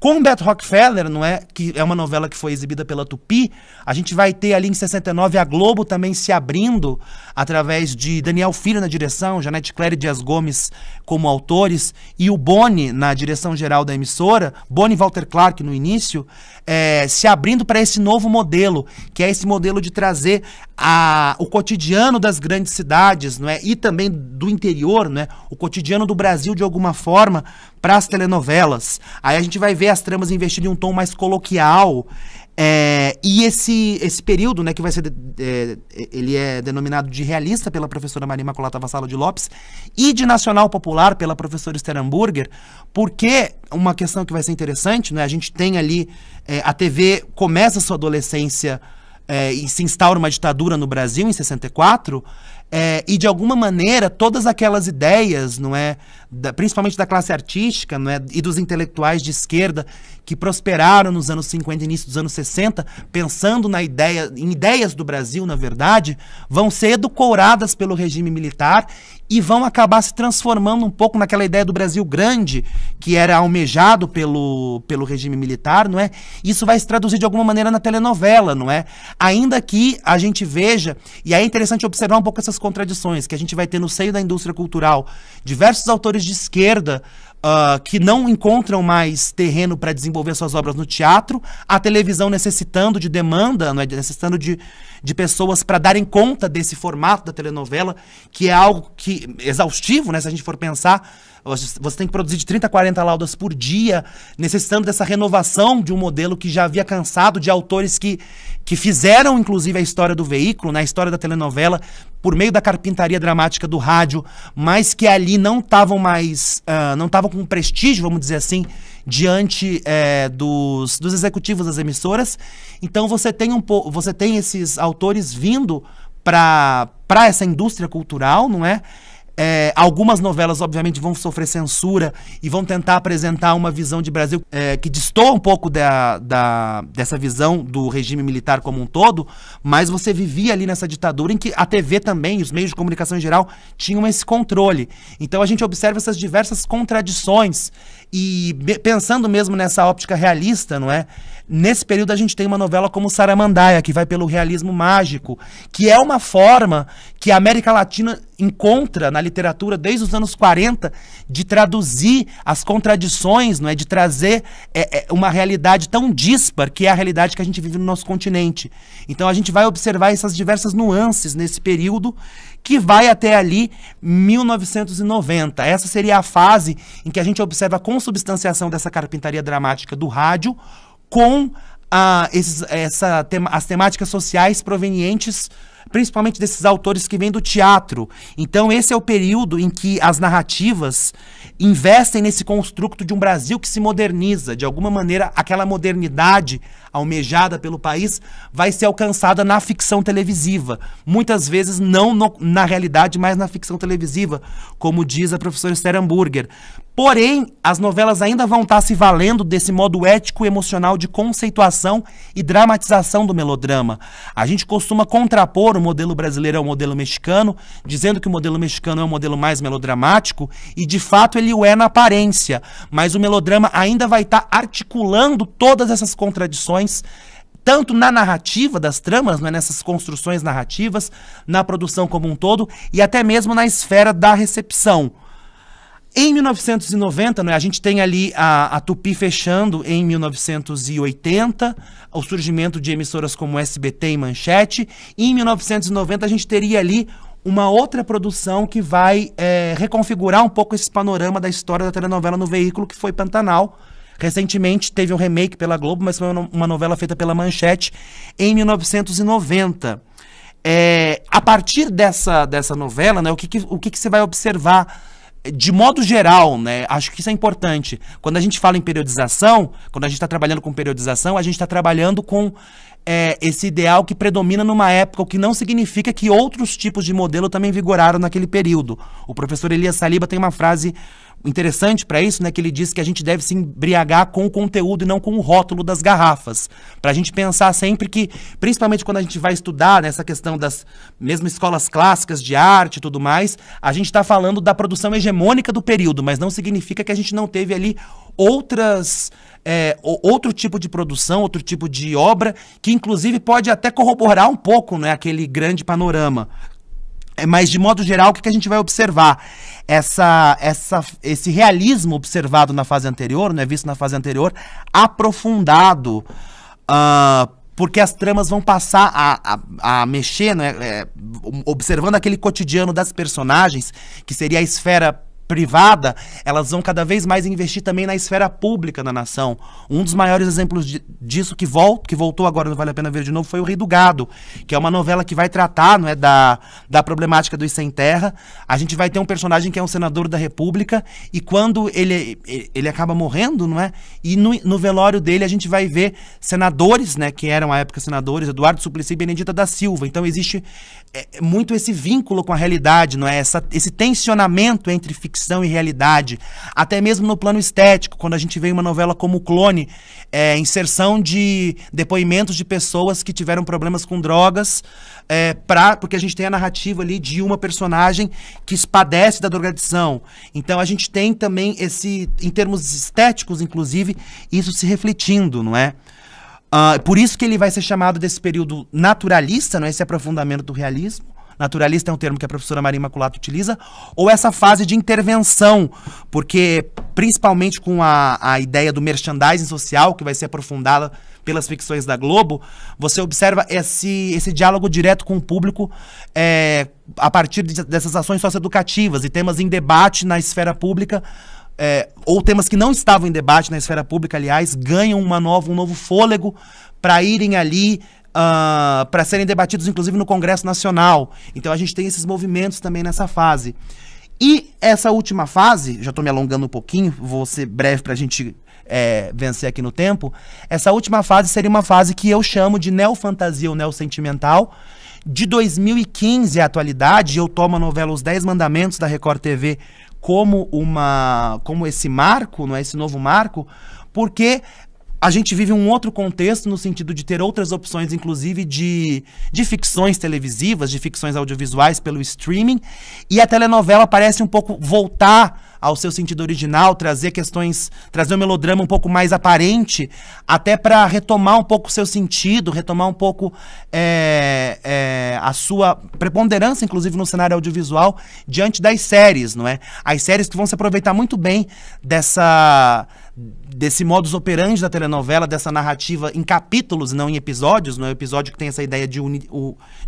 Combat Rockefeller, não é? Que é uma novela que foi exibida pela Tupi. A gente vai ter ali em 69 a Globo também se abrindo através de Daniel Filho na direção, Janete e Dias Gomes como autores e o Boni na direção geral da emissora, Boni Walter Clark no início é, se abrindo para esse novo modelo, que é esse modelo de trazer a, o cotidiano das grandes cidades não é? e também do interior, não é? o cotidiano do Brasil de alguma forma, para as telenovelas. Aí a gente vai ver as tramas investindo em um tom mais coloquial. É, e esse, esse período, né, que vai ser. De, é, ele é denominado de realista pela professora Maria Imaculada Vassalo de Lopes e de nacional popular pela professora Esther Hamburger, porque uma questão que vai ser interessante, né, a gente tem ali. É, a TV começa sua adolescência é, e se instaura uma ditadura no Brasil em 64. É, e de alguma maneira todas aquelas ideias, não é, da, principalmente da classe artística, não é, e dos intelectuais de esquerda que prosperaram nos anos 50 e início dos anos 60, pensando na ideia, em ideias do Brasil, na verdade, vão ser edulcoradas pelo regime militar e vão acabar se transformando um pouco naquela ideia do Brasil grande, que era almejado pelo, pelo regime militar, não é? Isso vai se traduzir de alguma maneira na telenovela, não é? Ainda que a gente veja, e é interessante observar um pouco essas contradições, que a gente vai ter no seio da indústria cultural diversos autores de esquerda Uh, que não encontram mais terreno para desenvolver suas obras no teatro, a televisão necessitando de demanda, é? necessitando de, de pessoas para darem conta desse formato da telenovela, que é algo que exaustivo, né? Se a gente for pensar, você tem que produzir de 30 a 40 laudas por dia, necessitando dessa renovação de um modelo que já havia cansado de autores que, que fizeram, inclusive, a história do veículo, na né? história da telenovela, por meio da carpintaria dramática do rádio, mas que ali não estavam mais, uh, não estavam com prestígio, vamos dizer assim, diante é, dos, dos executivos das emissoras. Então você tem um você tem esses autores vindo para essa indústria cultural, não é? É, algumas novelas, obviamente, vão sofrer censura e vão tentar apresentar uma visão de Brasil é, que distorce um pouco da, da, dessa visão do regime militar como um todo, mas você vivia ali nessa ditadura em que a TV também, os meios de comunicação em geral, tinham esse controle. Então a gente observa essas diversas contradições e pensando mesmo nessa óptica realista, não é? Nesse período a gente tem uma novela como Saramandaia, que vai pelo realismo mágico, que é uma forma que a América Latina encontra na literatura desde os anos 40 de traduzir as contradições, não é, de trazer é, é, uma realidade tão dispar que é a realidade que a gente vive no nosso continente. Então a gente vai observar essas diversas nuances nesse período que vai até ali 1990. Essa seria a fase em que a gente observa a consubstanciação dessa carpintaria dramática do rádio com a ah, esses, essa, as temáticas sociais provenientes principalmente desses autores que vêm do teatro. Então, esse é o período em que as narrativas investem nesse construto de um Brasil que se moderniza. De alguma maneira, aquela modernidade almejada pelo país vai ser alcançada na ficção televisiva. Muitas vezes, não no, na realidade, mas na ficção televisiva, como diz a professora Esther Porém, as novelas ainda vão estar tá se valendo desse modo ético e emocional de conceituação e dramatização do melodrama. A gente costuma contrapor o modelo brasileiro ao modelo mexicano, dizendo que o modelo mexicano é o modelo mais melodramático, e de fato ele o é na aparência, mas o melodrama ainda vai estar tá articulando todas essas contradições tanto na narrativa das tramas, né, nessas construções narrativas, na produção como um todo e até mesmo na esfera da recepção. Em 1990, né, a gente tem ali a, a, Tupi fechando em 1980, o surgimento de emissoras como SBT e Manchete. E em 1990, a gente teria ali uma outra produção que vai é, reconfigurar um pouco esse panorama da história da telenovela no veículo, que foi Pantanal. Recentemente teve um remake pela Globo, mas foi uma novela feita pela Manchete em 1990. É, a partir dessa, dessa novela, né, o, que, que o que, que você vai observar? de modo geral, né? Acho que isso é importante. Quando a gente fala em periodização, quando a gente está trabalhando com periodização, a gente está trabalhando com é, esse ideal que predomina numa época, o que não significa que outros tipos de modelo também vigoraram naquele período. O professor Elias Saliba tem uma frase interessante para isso, né, que ele diz que a gente deve se embriagar com o conteúdo e não com o rótulo das garrafas. Para a gente pensar sempre que, principalmente quando a gente vai estudar nessa né, questão das mesmo escolas clássicas de arte e tudo mais, a gente está falando da produção hegemônica do período, mas não significa que a gente não teve ali outras é, outro tipo de produção, outro tipo de obra que inclusive pode até corroborar um pouco, né, aquele grande panorama é, mas de modo geral, o que, que a gente vai observar? Essa, essa, esse realismo observado na fase anterior, né, visto na fase anterior, aprofundado, uh, porque as tramas vão passar a, a, a mexer, né, é, observando aquele cotidiano das personagens, que seria a esfera privada, elas vão cada vez mais investir também na esfera pública da nação. Um dos maiores exemplos de, disso que, vol, que voltou agora, não vale a pena ver de novo, foi O Rei do Gado, que é uma novela que vai tratar não é, da, da problemática dos sem terra. A gente vai ter um personagem que é um senador da República e quando ele, ele acaba morrendo, não é? E no, no velório dele a gente vai ver senadores, né, que eram à época senadores, Eduardo Suplicy e Benedita da Silva. Então existe é, é muito esse vínculo com a realidade, não é? Essa, esse tensionamento entre ficção ficção e realidade, até mesmo no plano estético, quando a gente vê uma novela como o Clone, é, inserção de depoimentos de pessoas que tiveram problemas com drogas, é, pra, porque a gente tem a narrativa ali de uma personagem que padece da drogadição. Então a gente tem também esse, em termos estéticos, inclusive, isso se refletindo, não é? Uh, por isso que ele vai ser chamado desse período naturalista, não é? esse aprofundamento do realismo naturalista é um termo que a professora Maria Imaculata utiliza, ou essa fase de intervenção, porque principalmente com a, a ideia do merchandising social, que vai ser aprofundada pelas ficções da Globo, você observa esse, esse diálogo direto com o público é, a partir de, dessas ações socioeducativas e temas em debate na esfera pública, é, ou temas que não estavam em debate na esfera pública, aliás, ganham uma nova, um novo fôlego para irem ali uh, ah, para serem debatidos, inclusive, no Congresso Nacional. Então a gente tem esses movimentos também nessa fase. E essa última fase, já estou me alongando um pouquinho, vou ser breve para a gente é, vencer aqui no tempo. Essa última fase seria uma fase que eu chamo de neofantasia ou neosentimental. De 2015 à atualidade, eu tomo a novela Os Dez Mandamentos da Record TV como uma como esse marco, não é esse novo marco, porque a gente vive um outro contexto no sentido de ter outras opções, inclusive de, de ficções televisivas, de ficções audiovisuais pelo streaming. E a telenovela parece um pouco voltar ao seu sentido original, trazer questões, trazer o um melodrama um pouco mais aparente, até para retomar um pouco o seu sentido, retomar um pouco é, é, a sua preponderância, inclusive no cenário audiovisual, diante das séries, não é? As séries que vão se aproveitar muito bem dessa desse modus operandi da telenovela, dessa narrativa em capítulos, não em episódios, não é um episódio que tem essa ideia de, uni,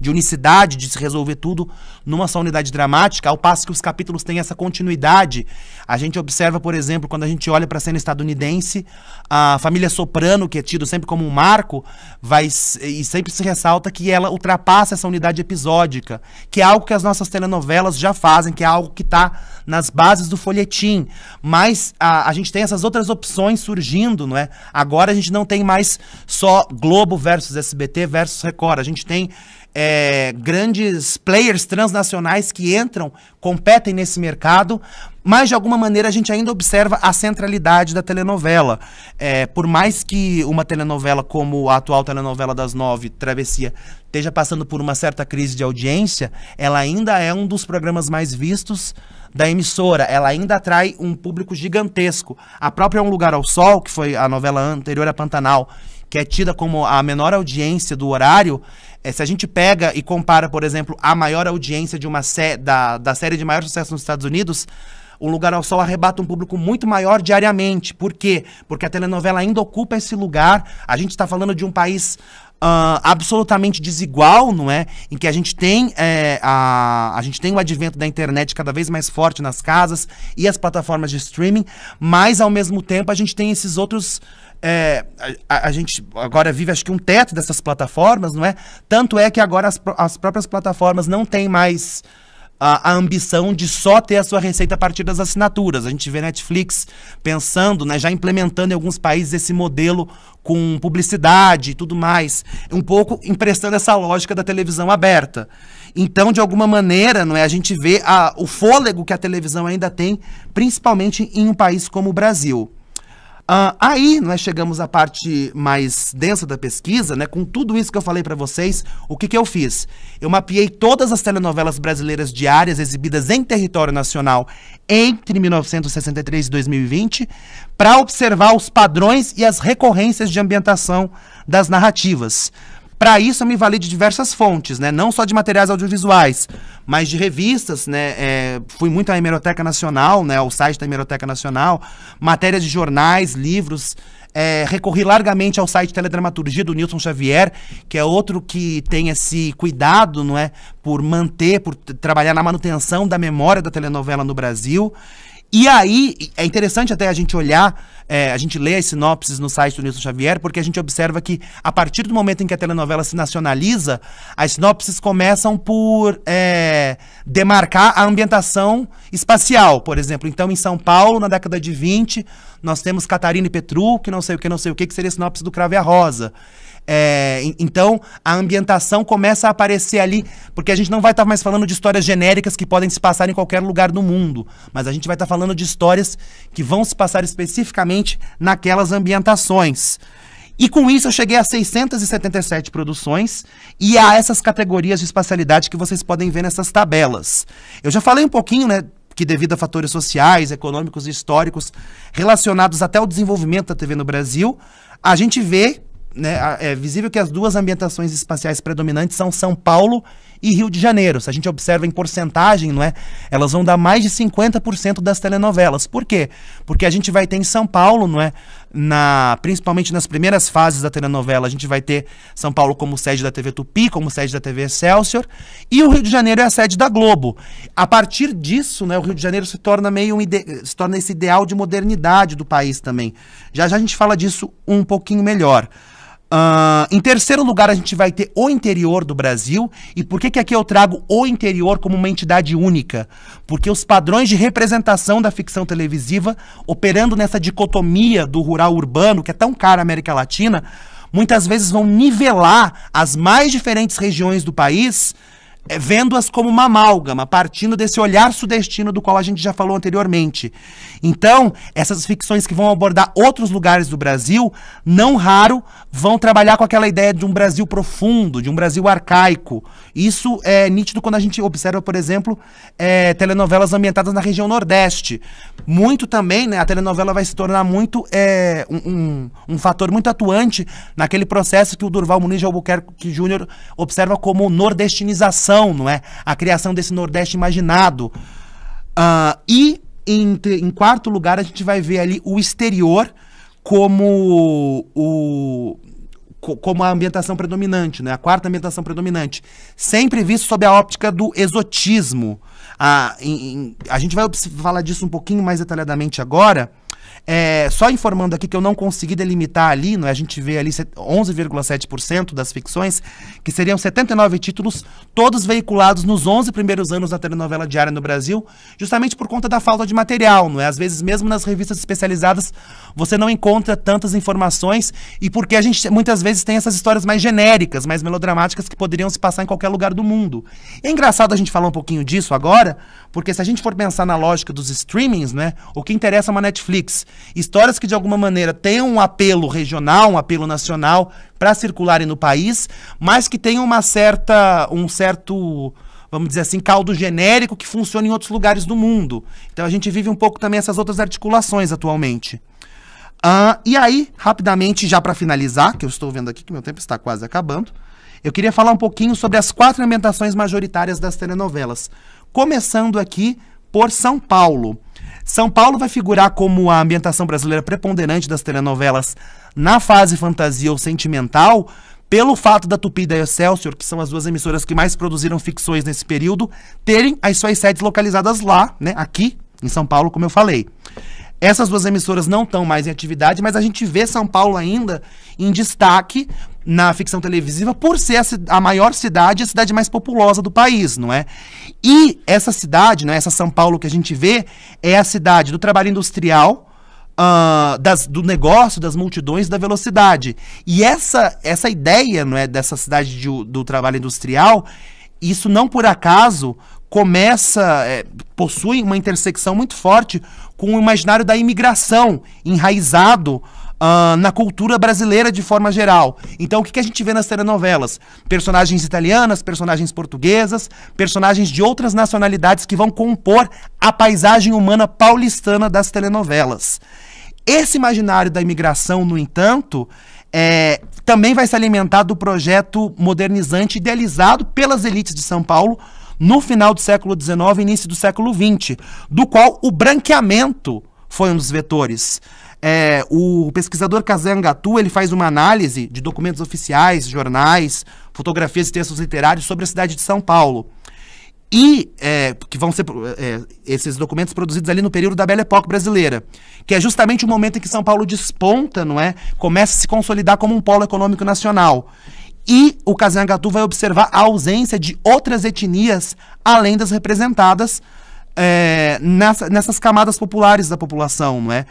de unicidade, de se resolver tudo numa só unidade dramática, ao passo que os capítulos têm essa continuidade. A gente observa, por exemplo, quando a gente olha para a cena estadunidense, a família Soprano, que é tido sempre como um marco, vai e sempre se ressalta que ela ultrapassa essa unidade episódica, que é algo que as nossas telenovelas já fazem, que é algo que está nas bases do folhetim. Mas a, a gente tem essas outras opções opções surgindo, não é? Agora a gente não tem mais só Globo versus SBT versus Record. A gente tem é, grandes players transnacionais que entram, competem nesse mercado, mas de alguma maneira a gente ainda observa a centralidade da telenovela. É, por mais que uma telenovela como a atual telenovela das nove, Travessia, esteja passando por uma certa crise de audiência, ela ainda é um dos programas mais vistos da emissora. Ela ainda atrai um público gigantesco. A própria Um Lugar ao Sol, que foi a novela anterior a Pantanal, que é tida como a menor audiência do horário, é, se a gente pega e compara, por exemplo, a maior audiência de uma sé da, da série de maior sucesso nos Estados Unidos, o Lugar ao Sol arrebata um público muito maior diariamente. Por quê? Porque a telenovela ainda ocupa esse lugar. A gente está falando de um país uh, absolutamente desigual, não é? Em que a gente tem é, a, a gente tem o advento da internet cada vez mais forte nas casas e as plataformas de streaming, mas ao mesmo tempo a gente tem esses outros é, a, a, gente agora vive acho que um teto dessas plataformas, não é? Tanto é que agora as, as próprias plataformas não têm mais a, a, ambição de só ter a sua receita a partir das assinaturas. A gente vê Netflix pensando, né, já implementando em alguns países esse modelo com publicidade e tudo mais, um pouco emprestando essa lógica da televisão aberta. Então, de alguma maneira, não é, a gente vê a, o fôlego que a televisão ainda tem, principalmente em um país como o Brasil. Uh, aí nós chegamos à parte mais densa da pesquisa, né? Com tudo isso que eu falei para vocês, o que, que eu fiz? Eu mapeei todas as telenovelas brasileiras diárias exibidas em território nacional entre 1963 e 2020, para observar os padrões e as recorrências de ambientação das narrativas. Para isso, eu me valei de diversas fontes, né? Não só de materiais audiovisuais, mas de revistas, né? É, fui muito à Hemeroteca Nacional, né? O site da Hemeroteca Nacional, matérias de jornais, livros. É, recorri largamente ao site Teledramaturgia do Nilson Xavier, que é outro que tem esse cuidado, não é? Por manter, por trabalhar na manutenção da memória da telenovela no Brasil. E aí, é interessante até a gente olhar, é, a gente lê as sinopses no site do Nilson Xavier, porque a gente observa que, a partir do momento em que a telenovela se nacionaliza, as sinopses começam por é, demarcar a ambientação espacial, por exemplo. Então, em São Paulo, na década de 20, nós temos Catarina e Petru, que não sei o que, não sei o que, que seria a sinopse do Crave a Rosa. É, então, a ambientação começa a aparecer ali, porque a gente não vai estar tá mais falando de histórias genéricas que podem se passar em qualquer lugar do mundo, mas a gente vai estar tá falando de histórias que vão se passar especificamente naquelas ambientações. E com isso eu cheguei a 677 produções e a essas categorias de espacialidade que vocês podem ver nessas tabelas. Eu já falei um pouquinho, né, que devido a fatores sociais, econômicos e históricos relacionados até ao desenvolvimento da TV no Brasil, a gente vê né, é visível que as duas ambientações espaciais predominantes são São Paulo e Rio de Janeiro. Se a gente observa em porcentagem, não é? Elas vão dar mais de 50% das telenovelas. Por quê? Porque a gente vai ter em São Paulo, não é? Na, principalmente nas primeiras fases da telenovela, a gente vai ter São Paulo como sede da TV Tupi, como sede da TV Excelsior, e o Rio de Janeiro é a sede da Globo. A partir disso, né, o Rio de Janeiro se torna meio um se torna esse ideal de modernidade do país também. Já já a gente fala disso um pouquinho melhor. Uh, em terceiro lugar, a gente vai ter o interior do Brasil. E por que, que aqui eu trago o interior como uma entidade única? Porque os padrões de representação da ficção televisiva, operando nessa dicotomia do rural-urbano, que é tão cara à América Latina, muitas vezes vão nivelar as mais diferentes regiões do país é, vendo-as como uma amálgama, partindo desse olhar sudestino do qual a gente já falou anteriormente. Então, essas ficções que vão abordar outros lugares do Brasil, não raro, vão trabalhar com aquela ideia de um Brasil profundo, de um Brasil arcaico. Isso é nítido quando a gente observa, por exemplo, é, telenovelas ambientadas na região Nordeste. Muito também, né, a telenovela vai se tornar muito é, um, um, um fator muito atuante naquele processo que o Durval Muniz de Albuquerque Júnior observa como nordestinização criação, não é? A criação desse Nordeste imaginado. Uh, e, em, em quarto lugar, a gente vai ver ali o exterior como o como a ambientação predominante, né? a quarta ambientação predominante. Sempre visto sob a óptica do exotismo. A, ah, em, a gente vai falar disso um pouquinho mais detalhadamente agora, é, só informando aqui que eu não consegui delimitar ali, não é? a gente vê ali 11,7% das ficções, que seriam 79 títulos, todos veiculados nos 11 primeiros anos da telenovela diária no Brasil, justamente por conta da falta de material, não é? Às vezes, mesmo nas revistas especializadas, você não encontra tantas informações e porque a gente muitas vezes tem essas histórias mais genéricas, mais melodramáticas, que poderiam se passar em qualquer lugar do mundo. é engraçado a gente falar um pouquinho disso agora, porque se a gente for pensar na lógica dos streamings, né, o que interessa é uma Netflix. Histórias que de alguma maneira tenham um apelo regional, um apelo nacional para circularem no país, mas que tenham uma certa um certo vamos dizer assim, caldo genérico que funciona em outros lugares do mundo. Então a gente vive um pouco também essas outras articulações atualmente. Uh, e aí, rapidamente, já para finalizar, que eu estou vendo aqui que meu tempo está quase acabando, eu queria falar um pouquinho sobre as quatro ambientações majoritárias das telenovelas começando aqui por São Paulo. São Paulo vai figurar como a ambientação brasileira preponderante das telenovelas na fase fantasia ou sentimental, pelo fato da Tupi e da Excelsior, que são as duas emissoras que mais produziram ficções nesse período, terem as suas sedes localizadas lá, né, aqui em São Paulo, como eu falei. Essas duas emissoras não estão mais em atividade, mas a gente vê São Paulo ainda em destaque na ficção televisiva por ser a, a maior cidade, a cidade mais populosa do país, não é? E essa cidade, né, essa São Paulo que a gente vê, é a cidade do trabalho industrial, Uh, das, do negócio, das multidões, da velocidade. E essa, essa ideia não é, dessa cidade de, do trabalho industrial, isso não por acaso começa, é, possui uma intersecção muito forte com o imaginário da imigração enraizado Uh, na cultura brasileira de forma geral. Então, o que, que, a gente vê nas telenovelas? Personagens italianas, personagens portuguesas, personagens de outras nacionalidades que vão compor a paisagem humana paulistana das telenovelas. Esse imaginário da imigração, no entanto, é, também vai se alimentar do projeto modernizante idealizado pelas elites de São Paulo no final do século XIX e início do século XX, do qual o branqueamento foi um dos vetores. É, o pesquisador Kazan ele faz uma análise de documentos oficiais, jornais, fotografias e textos literários sobre a cidade de São Paulo. E é, que vão ser é, esses documentos produzidos ali no período da Belle Époque brasileira, que é justamente o momento em que São Paulo desponta, não é? Começa a se consolidar como um polo econômico nacional. E o Kazenagatu vai observar a ausência de outras etnias além das representadas é, nessa, nessas camadas populares da população, não é?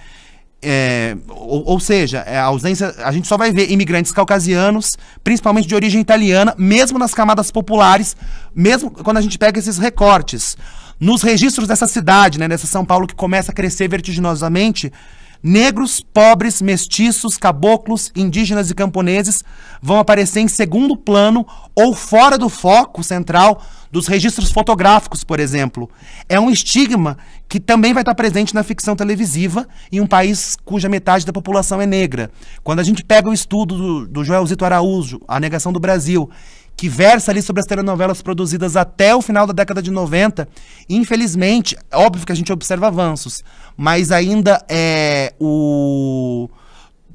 É, ou, ou, seja, é, a ausência. A gente só vai ver imigrantes caucasianos, principalmente de origem italiana, mesmo nas camadas populares, mesmo quando a gente pega esses recortes. Nos registros dessa cidade, né, dessa São Paulo que começa a crescer vertiginosamente, negros, pobres, mestiços, caboclos, indígenas e camponeses vão aparecer em segundo plano ou fora do foco central dos registros fotográficos, por exemplo. É um estigma que também vai estar presente na ficção televisiva em um país cuja metade da população é negra. Quando a gente pega o estudo do, do Joelzito Araújo, A Negação do Brasil, que versa ali sobre as telenovelas produzidas até o final da década de 90. Infelizmente, é óbvio que a gente observa avanços, mas ainda é o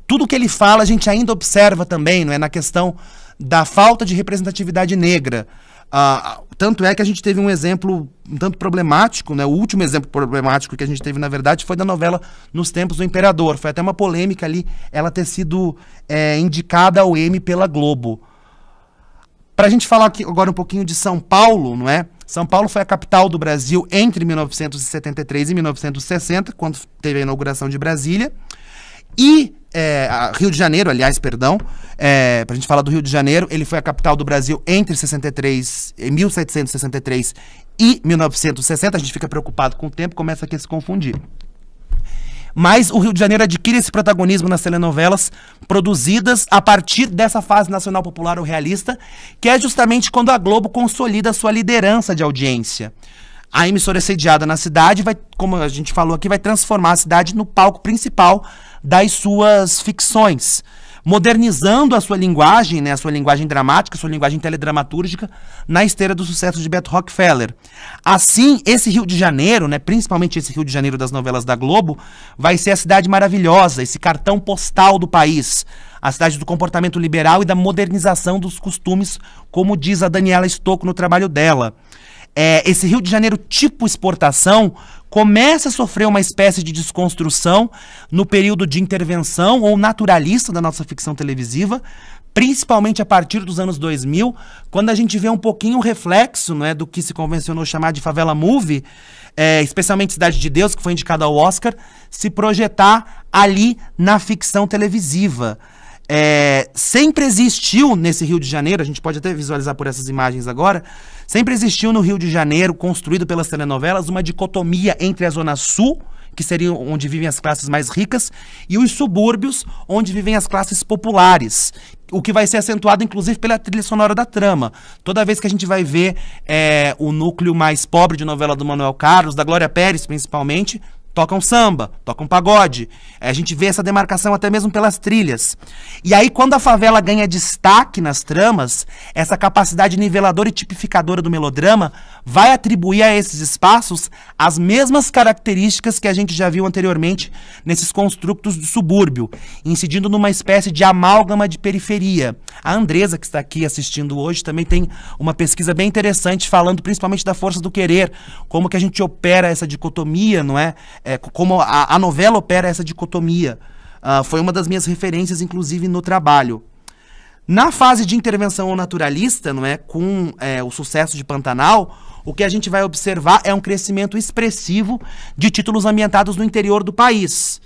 tudo que ele fala a gente ainda observa também, não é na questão da falta de representatividade negra. Ah, tanto é que a gente teve um exemplo um tanto problemático, né? O último exemplo problemático que a gente teve, na verdade, foi da novela Nos Tempos do Imperador. Foi até uma polêmica ali ela ter sido é, indicada ao M pela Globo. Para a gente falar aqui agora um pouquinho de São Paulo, não é? São Paulo foi a capital do Brasil entre 1973 e 1960, quando teve a inauguração de Brasília. E é, Rio de Janeiro, aliás, perdão, é, para a gente falar do Rio de Janeiro, ele foi a capital do Brasil entre 63, 1763 e 1960. A gente fica preocupado com o tempo, começa aqui a se confundir mas o Rio de Janeiro adquire esse protagonismo nas telenovelas produzidas a partir dessa fase nacional popular ou realista, que é justamente quando a Globo consolida sua liderança de audiência. A emissora sediada na cidade vai, como a gente falou aqui, vai transformar a cidade no palco principal das suas ficções modernizando a sua linguagem, né, a sua linguagem dramática, a sua linguagem teledramatúrgica, na esteira do sucesso de Beto Rockefeller. Assim, esse Rio de Janeiro, né, principalmente esse Rio de Janeiro das novelas da Globo, vai ser a cidade maravilhosa, esse cartão postal do país. A cidade do comportamento liberal e da modernização dos costumes, como diz a Daniela Stocco no trabalho dela é, esse Rio de Janeiro tipo exportação começa a sofrer uma espécie de desconstrução no período de intervenção ou naturalista da nossa ficção televisiva, principalmente a partir dos anos 2000, quando a gente vê um pouquinho o reflexo né, do que se convencionou chamar de favela movie, é, especialmente Cidade de Deus, que foi indicada ao Oscar, se projetar ali na ficção televisiva é, sempre existiu nesse Rio de Janeiro, a gente pode até visualizar por essas imagens agora, sempre existiu no Rio de Janeiro, construído pelas telenovelas, uma dicotomia entre a Zona Sul, que seria onde vivem as classes mais ricas, e os subúrbios, onde vivem as classes populares. O que vai ser acentuado, inclusive, pela trilha sonora da trama. Toda vez que a gente vai ver é, o núcleo mais pobre de novela do Manuel Carlos, da Glória Pérez, principalmente, tocam samba, tocam pagode. É, a gente vê essa demarcação até mesmo pelas trilhas. E aí, quando a favela ganha destaque nas tramas, essa capacidade niveladora e tipificadora do melodrama vai atribuir a esses espaços as mesmas características que a gente já viu anteriormente nesses construtos do subúrbio, incidindo numa espécie de amálgama de periferia. A Andresa, que está aqui assistindo hoje, também tem uma pesquisa bem interessante falando principalmente da força do querer, como que a gente opera essa dicotomia, não é? é, como a, a, novela opera essa dicotomia. Uh, foi uma das minhas referências, inclusive, no trabalho. Na fase de intervenção naturalista, não é, com é, o sucesso de Pantanal, o que a gente vai observar é um crescimento expressivo de títulos ambientados no interior do país.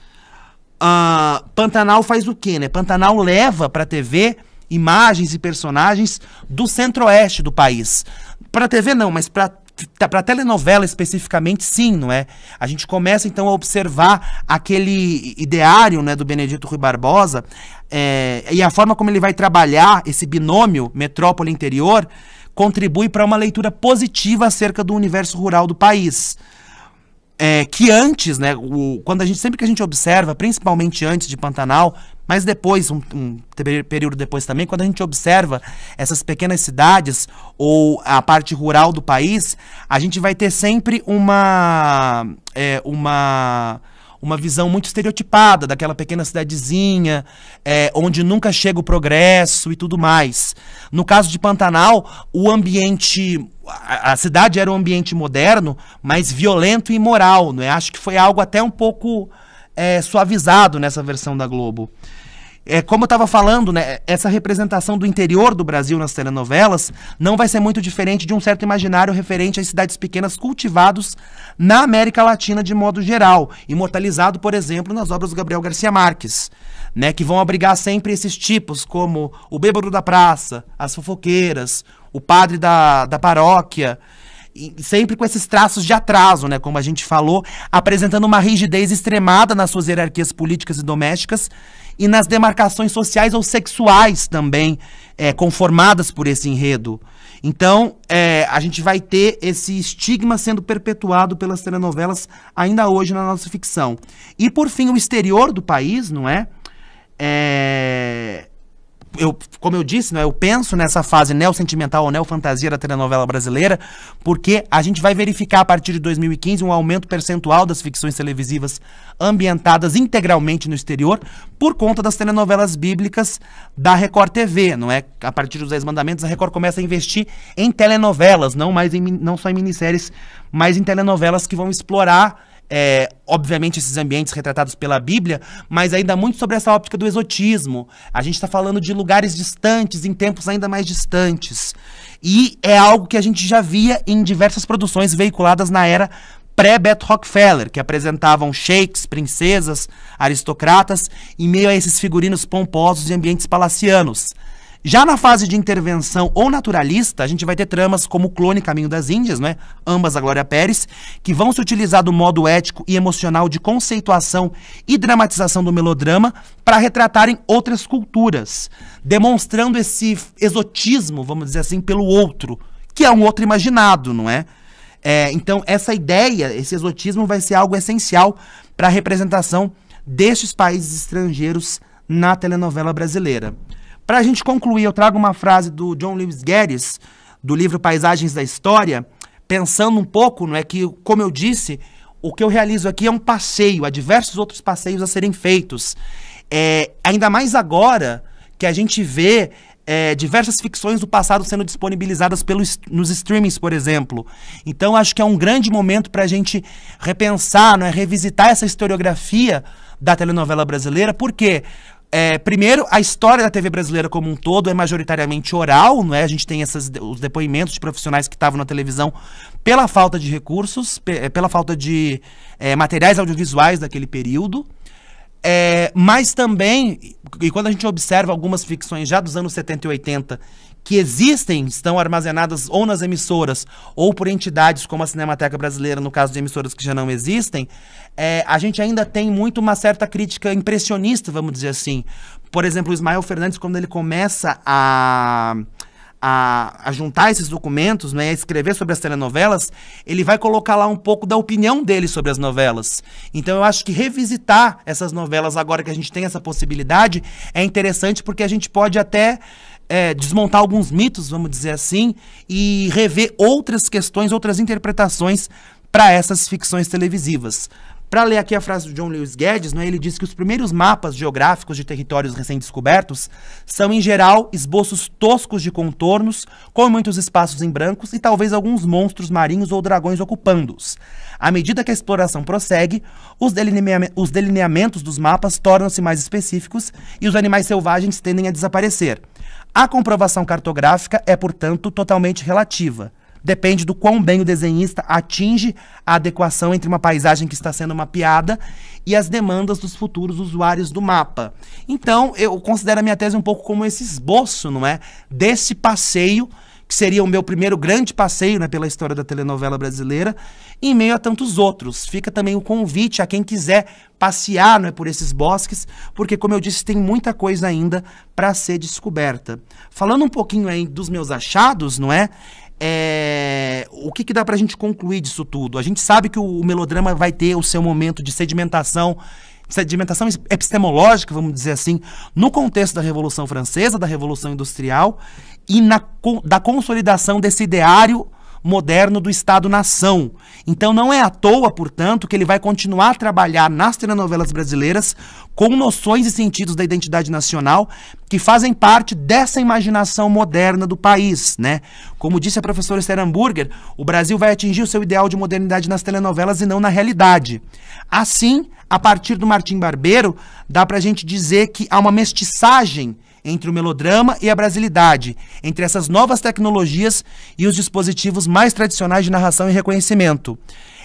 Uh, Pantanal faz o quê, né? Pantanal leva para a TV imagens e personagens do centro-oeste do país. Para TV não, mas para Tá, para telenovela especificamente, sim, não é? A gente começa então a observar aquele ideário né, do Benedito Rui Barbosa é, e a forma como ele vai trabalhar esse binômio metrópole-interior contribui para uma leitura positiva acerca do universo rural do país. É, que antes, né, o, quando a gente sempre que a gente observa, principalmente antes de Pantanal, mas depois, um, um, período depois também, quando a gente observa essas pequenas cidades ou a parte rural do país, a gente vai ter sempre uma. É, uma uma visão muito estereotipada daquela pequena cidadezinha, é, onde nunca chega o progresso e tudo mais. No caso de Pantanal, o ambiente. A, cidade era um ambiente moderno, mas violento e imoral, não é? Acho que foi algo até um pouco é, suavizado nessa versão da Globo é, como eu estava falando, né, essa representação do interior do Brasil nas telenovelas não vai ser muito diferente de um certo imaginário referente às cidades pequenas cultivados na América Latina de modo geral, imortalizado, por exemplo, nas obras do Gabriel Garcia Marques, né, que vão abrigar sempre esses tipos, como o bêbado da praça, as fofoqueiras, o padre da, da paróquia, sempre com esses traços de atraso, né, como a gente falou, apresentando uma rigidez extremada nas suas hierarquias políticas e domésticas, e nas demarcações sociais ou sexuais também é, conformadas por esse enredo. Então, é, a gente vai ter esse estigma sendo perpetuado pelas telenovelas ainda hoje na nossa ficção. E, por fim, o exterior do país, não é? é eu, como eu disse, né, eu penso nessa fase neo-sentimental ou neo-fantasia da telenovela brasileira, porque a gente vai verificar a partir de 2015 um aumento percentual das ficções televisivas ambientadas integralmente no exterior por conta das telenovelas bíblicas da Record TV, não é? A partir dos Dez mandamentos, a Record começa a investir em telenovelas, não, mais em, não só em minisséries, mas em telenovelas que vão explorar é, obviamente, esses ambientes retratados pela Bíblia, mas ainda muito sobre essa óptica do exotismo. A gente está falando de lugares distantes, em tempos ainda mais distantes. E é algo que a gente já via em diversas produções veiculadas na era pré beth Rockefeller, que apresentavam sheiks, princesas, aristocratas, em meio a esses figurinos pomposos e ambientes palacianos. Já na fase de intervenção ou naturalista, a gente vai ter tramas como o Clone Caminho das Índias, né? ambas a Glória Pérez, que vão se utilizar do modo ético e emocional de conceituação e dramatização do melodrama para retratarem outras culturas, demonstrando esse exotismo, vamos dizer assim, pelo outro, que é um outro imaginado, não é? é então, essa ideia, esse exotismo vai ser algo essencial para a representação destes países estrangeiros na telenovela brasileira. Para a gente concluir, eu trago uma frase do John Lewis Guedes, do livro Paisagens da História, pensando um pouco, não é que, como eu disse, o que eu realizo aqui é um passeio, há diversos outros passeios a serem feitos. É, ainda mais agora que a gente vê é, diversas ficções do passado sendo disponibilizadas pelos, nos streamings, por exemplo. Então, acho que é um grande momento para a gente repensar, não é? revisitar essa historiografia da telenovela brasileira, porque é, primeiro, a história da TV brasileira como um todo é majoritariamente oral, não é? A gente tem essas, os depoimentos de profissionais que estavam na televisão pela falta de recursos, é, pela falta de é, materiais audiovisuais daquele período. É, mas também, e quando a gente observa algumas ficções já dos anos 70 e 80, que existem estão armazenadas ou nas emissoras ou por entidades como a Cinemateca Brasileira, no caso de emissoras que já não existem, é, a gente ainda tem muito uma certa crítica impressionista, vamos dizer assim. Por exemplo, o Ismael Fernandes, quando ele começa a. A, a, juntar esses documentos, né, a escrever sobre as telenovelas, ele vai colocar lá um pouco da opinião dele sobre as novelas. Então eu acho que revisitar essas novelas agora que a gente tem essa possibilidade é interessante porque a gente pode até é, desmontar alguns mitos, vamos dizer assim, e rever outras questões, outras interpretações para essas ficções televisivas. Para ler aqui a frase do John Lewis Guedes, né, ele diz que os primeiros mapas geográficos de territórios recém-descobertos são, em geral, esboços toscos de contornos, com muitos espaços em brancos e talvez alguns monstros marinhos ou dragões ocupando-os. À medida que a exploração prossegue, os, os delineamentos dos mapas tornam-se mais específicos e os animais selvagens tendem a desaparecer. A comprovação cartográfica é, portanto, totalmente relativa. Depende do quão bem o desenhista atinge a adequação entre uma paisagem que está sendo mapeada e as demandas dos futuros usuários do mapa. Então, eu considero a minha tese um pouco como esse esboço, não é? Desse passeio, que seria o meu primeiro grande passeio né, pela história da telenovela brasileira, em meio a tantos outros. Fica também o convite a quem quiser passear é por esses bosques, porque, como eu disse, tem muita coisa ainda para ser descoberta. Falando um pouquinho aí dos meus achados, não é? É, o que, que dá para a gente concluir disso tudo? A gente sabe que o, o, melodrama vai ter o seu momento de sedimentação, sedimentação epistemológica, vamos dizer assim, no contexto da Revolução Francesa, da Revolução Industrial e na, da consolidação desse ideário moderno do Estado-nação. Então não é à toa, portanto, que ele vai continuar a trabalhar nas telenovelas brasileiras com noções e sentidos da identidade nacional que fazem parte dessa imaginação moderna do país, né? Como disse a professora Esther Hamburger, o Brasil vai atingir o seu ideal de modernidade nas telenovelas e não na realidade. Assim, a partir do Martim Barbeiro, dá pra gente dizer que há uma mestiçagem entre o melodrama e a brasilidade, entre essas novas tecnologias e os dispositivos mais tradicionais de narração e reconhecimento.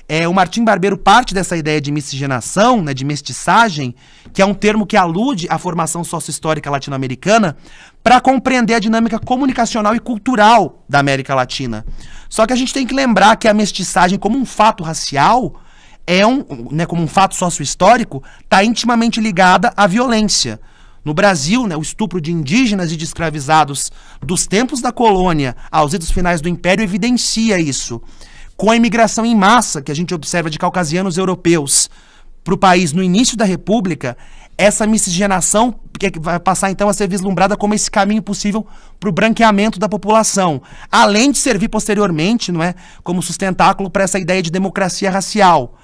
É, o Martim Barbeiro parte dessa ideia de miscigenação, né, de mestiçagem, que é um termo que alude à formação sociohistórica latino-americana, para compreender a dinâmica comunicacional e cultural da América Latina. Só que a gente tem que lembrar que a mestiçagem, como um fato racial, é um, né, como um fato sociohistórico, histórico está intimamente ligada à violência. No Brasil, né, o estupro de indígenas e de escravizados dos tempos da colônia aos idos finais do Império evidencia isso. Com a imigração em massa que a gente observa de caucasianos europeus para o país no início da República, essa miscigenação é vai passar então a ser vislumbrada como esse caminho possível para o branqueamento da população, além de servir posteriormente, não é, como sustentáculo para essa ideia de democracia racial.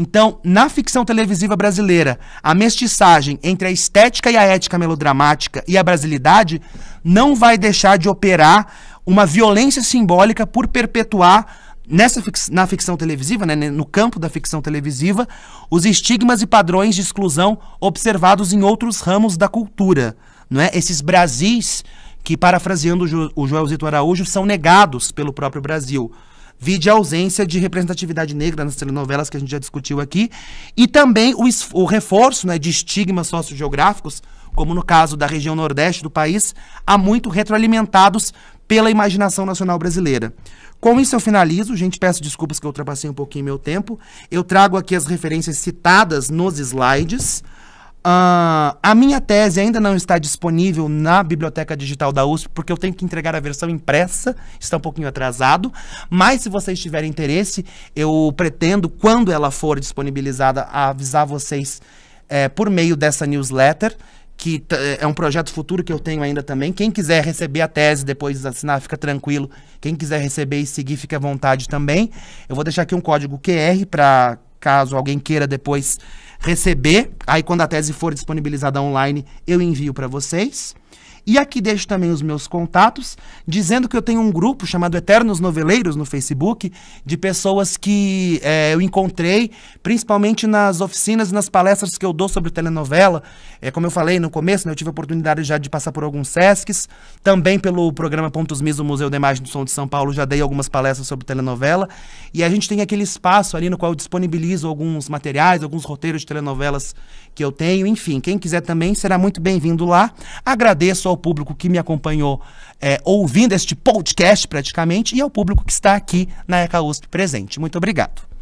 Então, na ficção televisiva brasileira, a mestiçagem entre a estética e a ética melodramática e a brasilidade não vai deixar de operar uma violência simbólica por perpetuar nessa na ficção televisiva, né, no campo da ficção televisiva, os estigmas e padrões de exclusão observados em outros ramos da cultura, não é? Esses Brasis que parafraseando o, jo o Joelzito Araújo são negados pelo próprio Brasil. Vide a ausência de representatividade negra nas telenovelas que a gente já discutiu aqui. E também o, o reforço né, de estigmas sociogeográficos, como no caso da região nordeste do país, há muito retroalimentados pela imaginação nacional brasileira. Com isso eu finalizo, gente, peço desculpas que eu ultrapassei um pouquinho meu tempo. Eu trago aqui as referências citadas nos slides. Uh, a minha tese ainda não está disponível na biblioteca digital da USP, porque eu tenho que entregar a versão impressa, está um pouquinho atrasado. Mas se vocês tiverem interesse, eu pretendo, quando ela for disponibilizada, avisar vocês é, por meio dessa newsletter, que eh, é um projeto futuro que eu tenho ainda também. Quem quiser receber a tese depois de assinar, fica tranquilo. Quem quiser receber e seguir, fica à vontade também. Eu vou deixar aqui um código QR para caso alguém queira depois receber. Aí quando a tese for disponibilizada online, eu envio para vocês. E aqui deixo também os meus contatos, dizendo que eu tenho um grupo chamado Eternos Noveleiros no Facebook, de pessoas que é, eu encontrei, principalmente nas oficinas e nas palestras que eu dou sobre telenovela. É, como eu falei no começo, né, eu tive a oportunidade já de passar por alguns SESCs, também pelo programa Pontos Mis do Museu da Imagem do Som de São Paulo, já dei algumas palestras sobre telenovela. E a gente tem aquele espaço ali no qual eu disponibilizo alguns materiais, alguns roteiros de telenovelas que eu tenho. Enfim, quem quiser também será muito bem-vindo lá. Agradeço ao público que me acompanhou é, ouvindo este podcast praticamente e ao público que está aqui na ECA USP presente. Muito obrigado.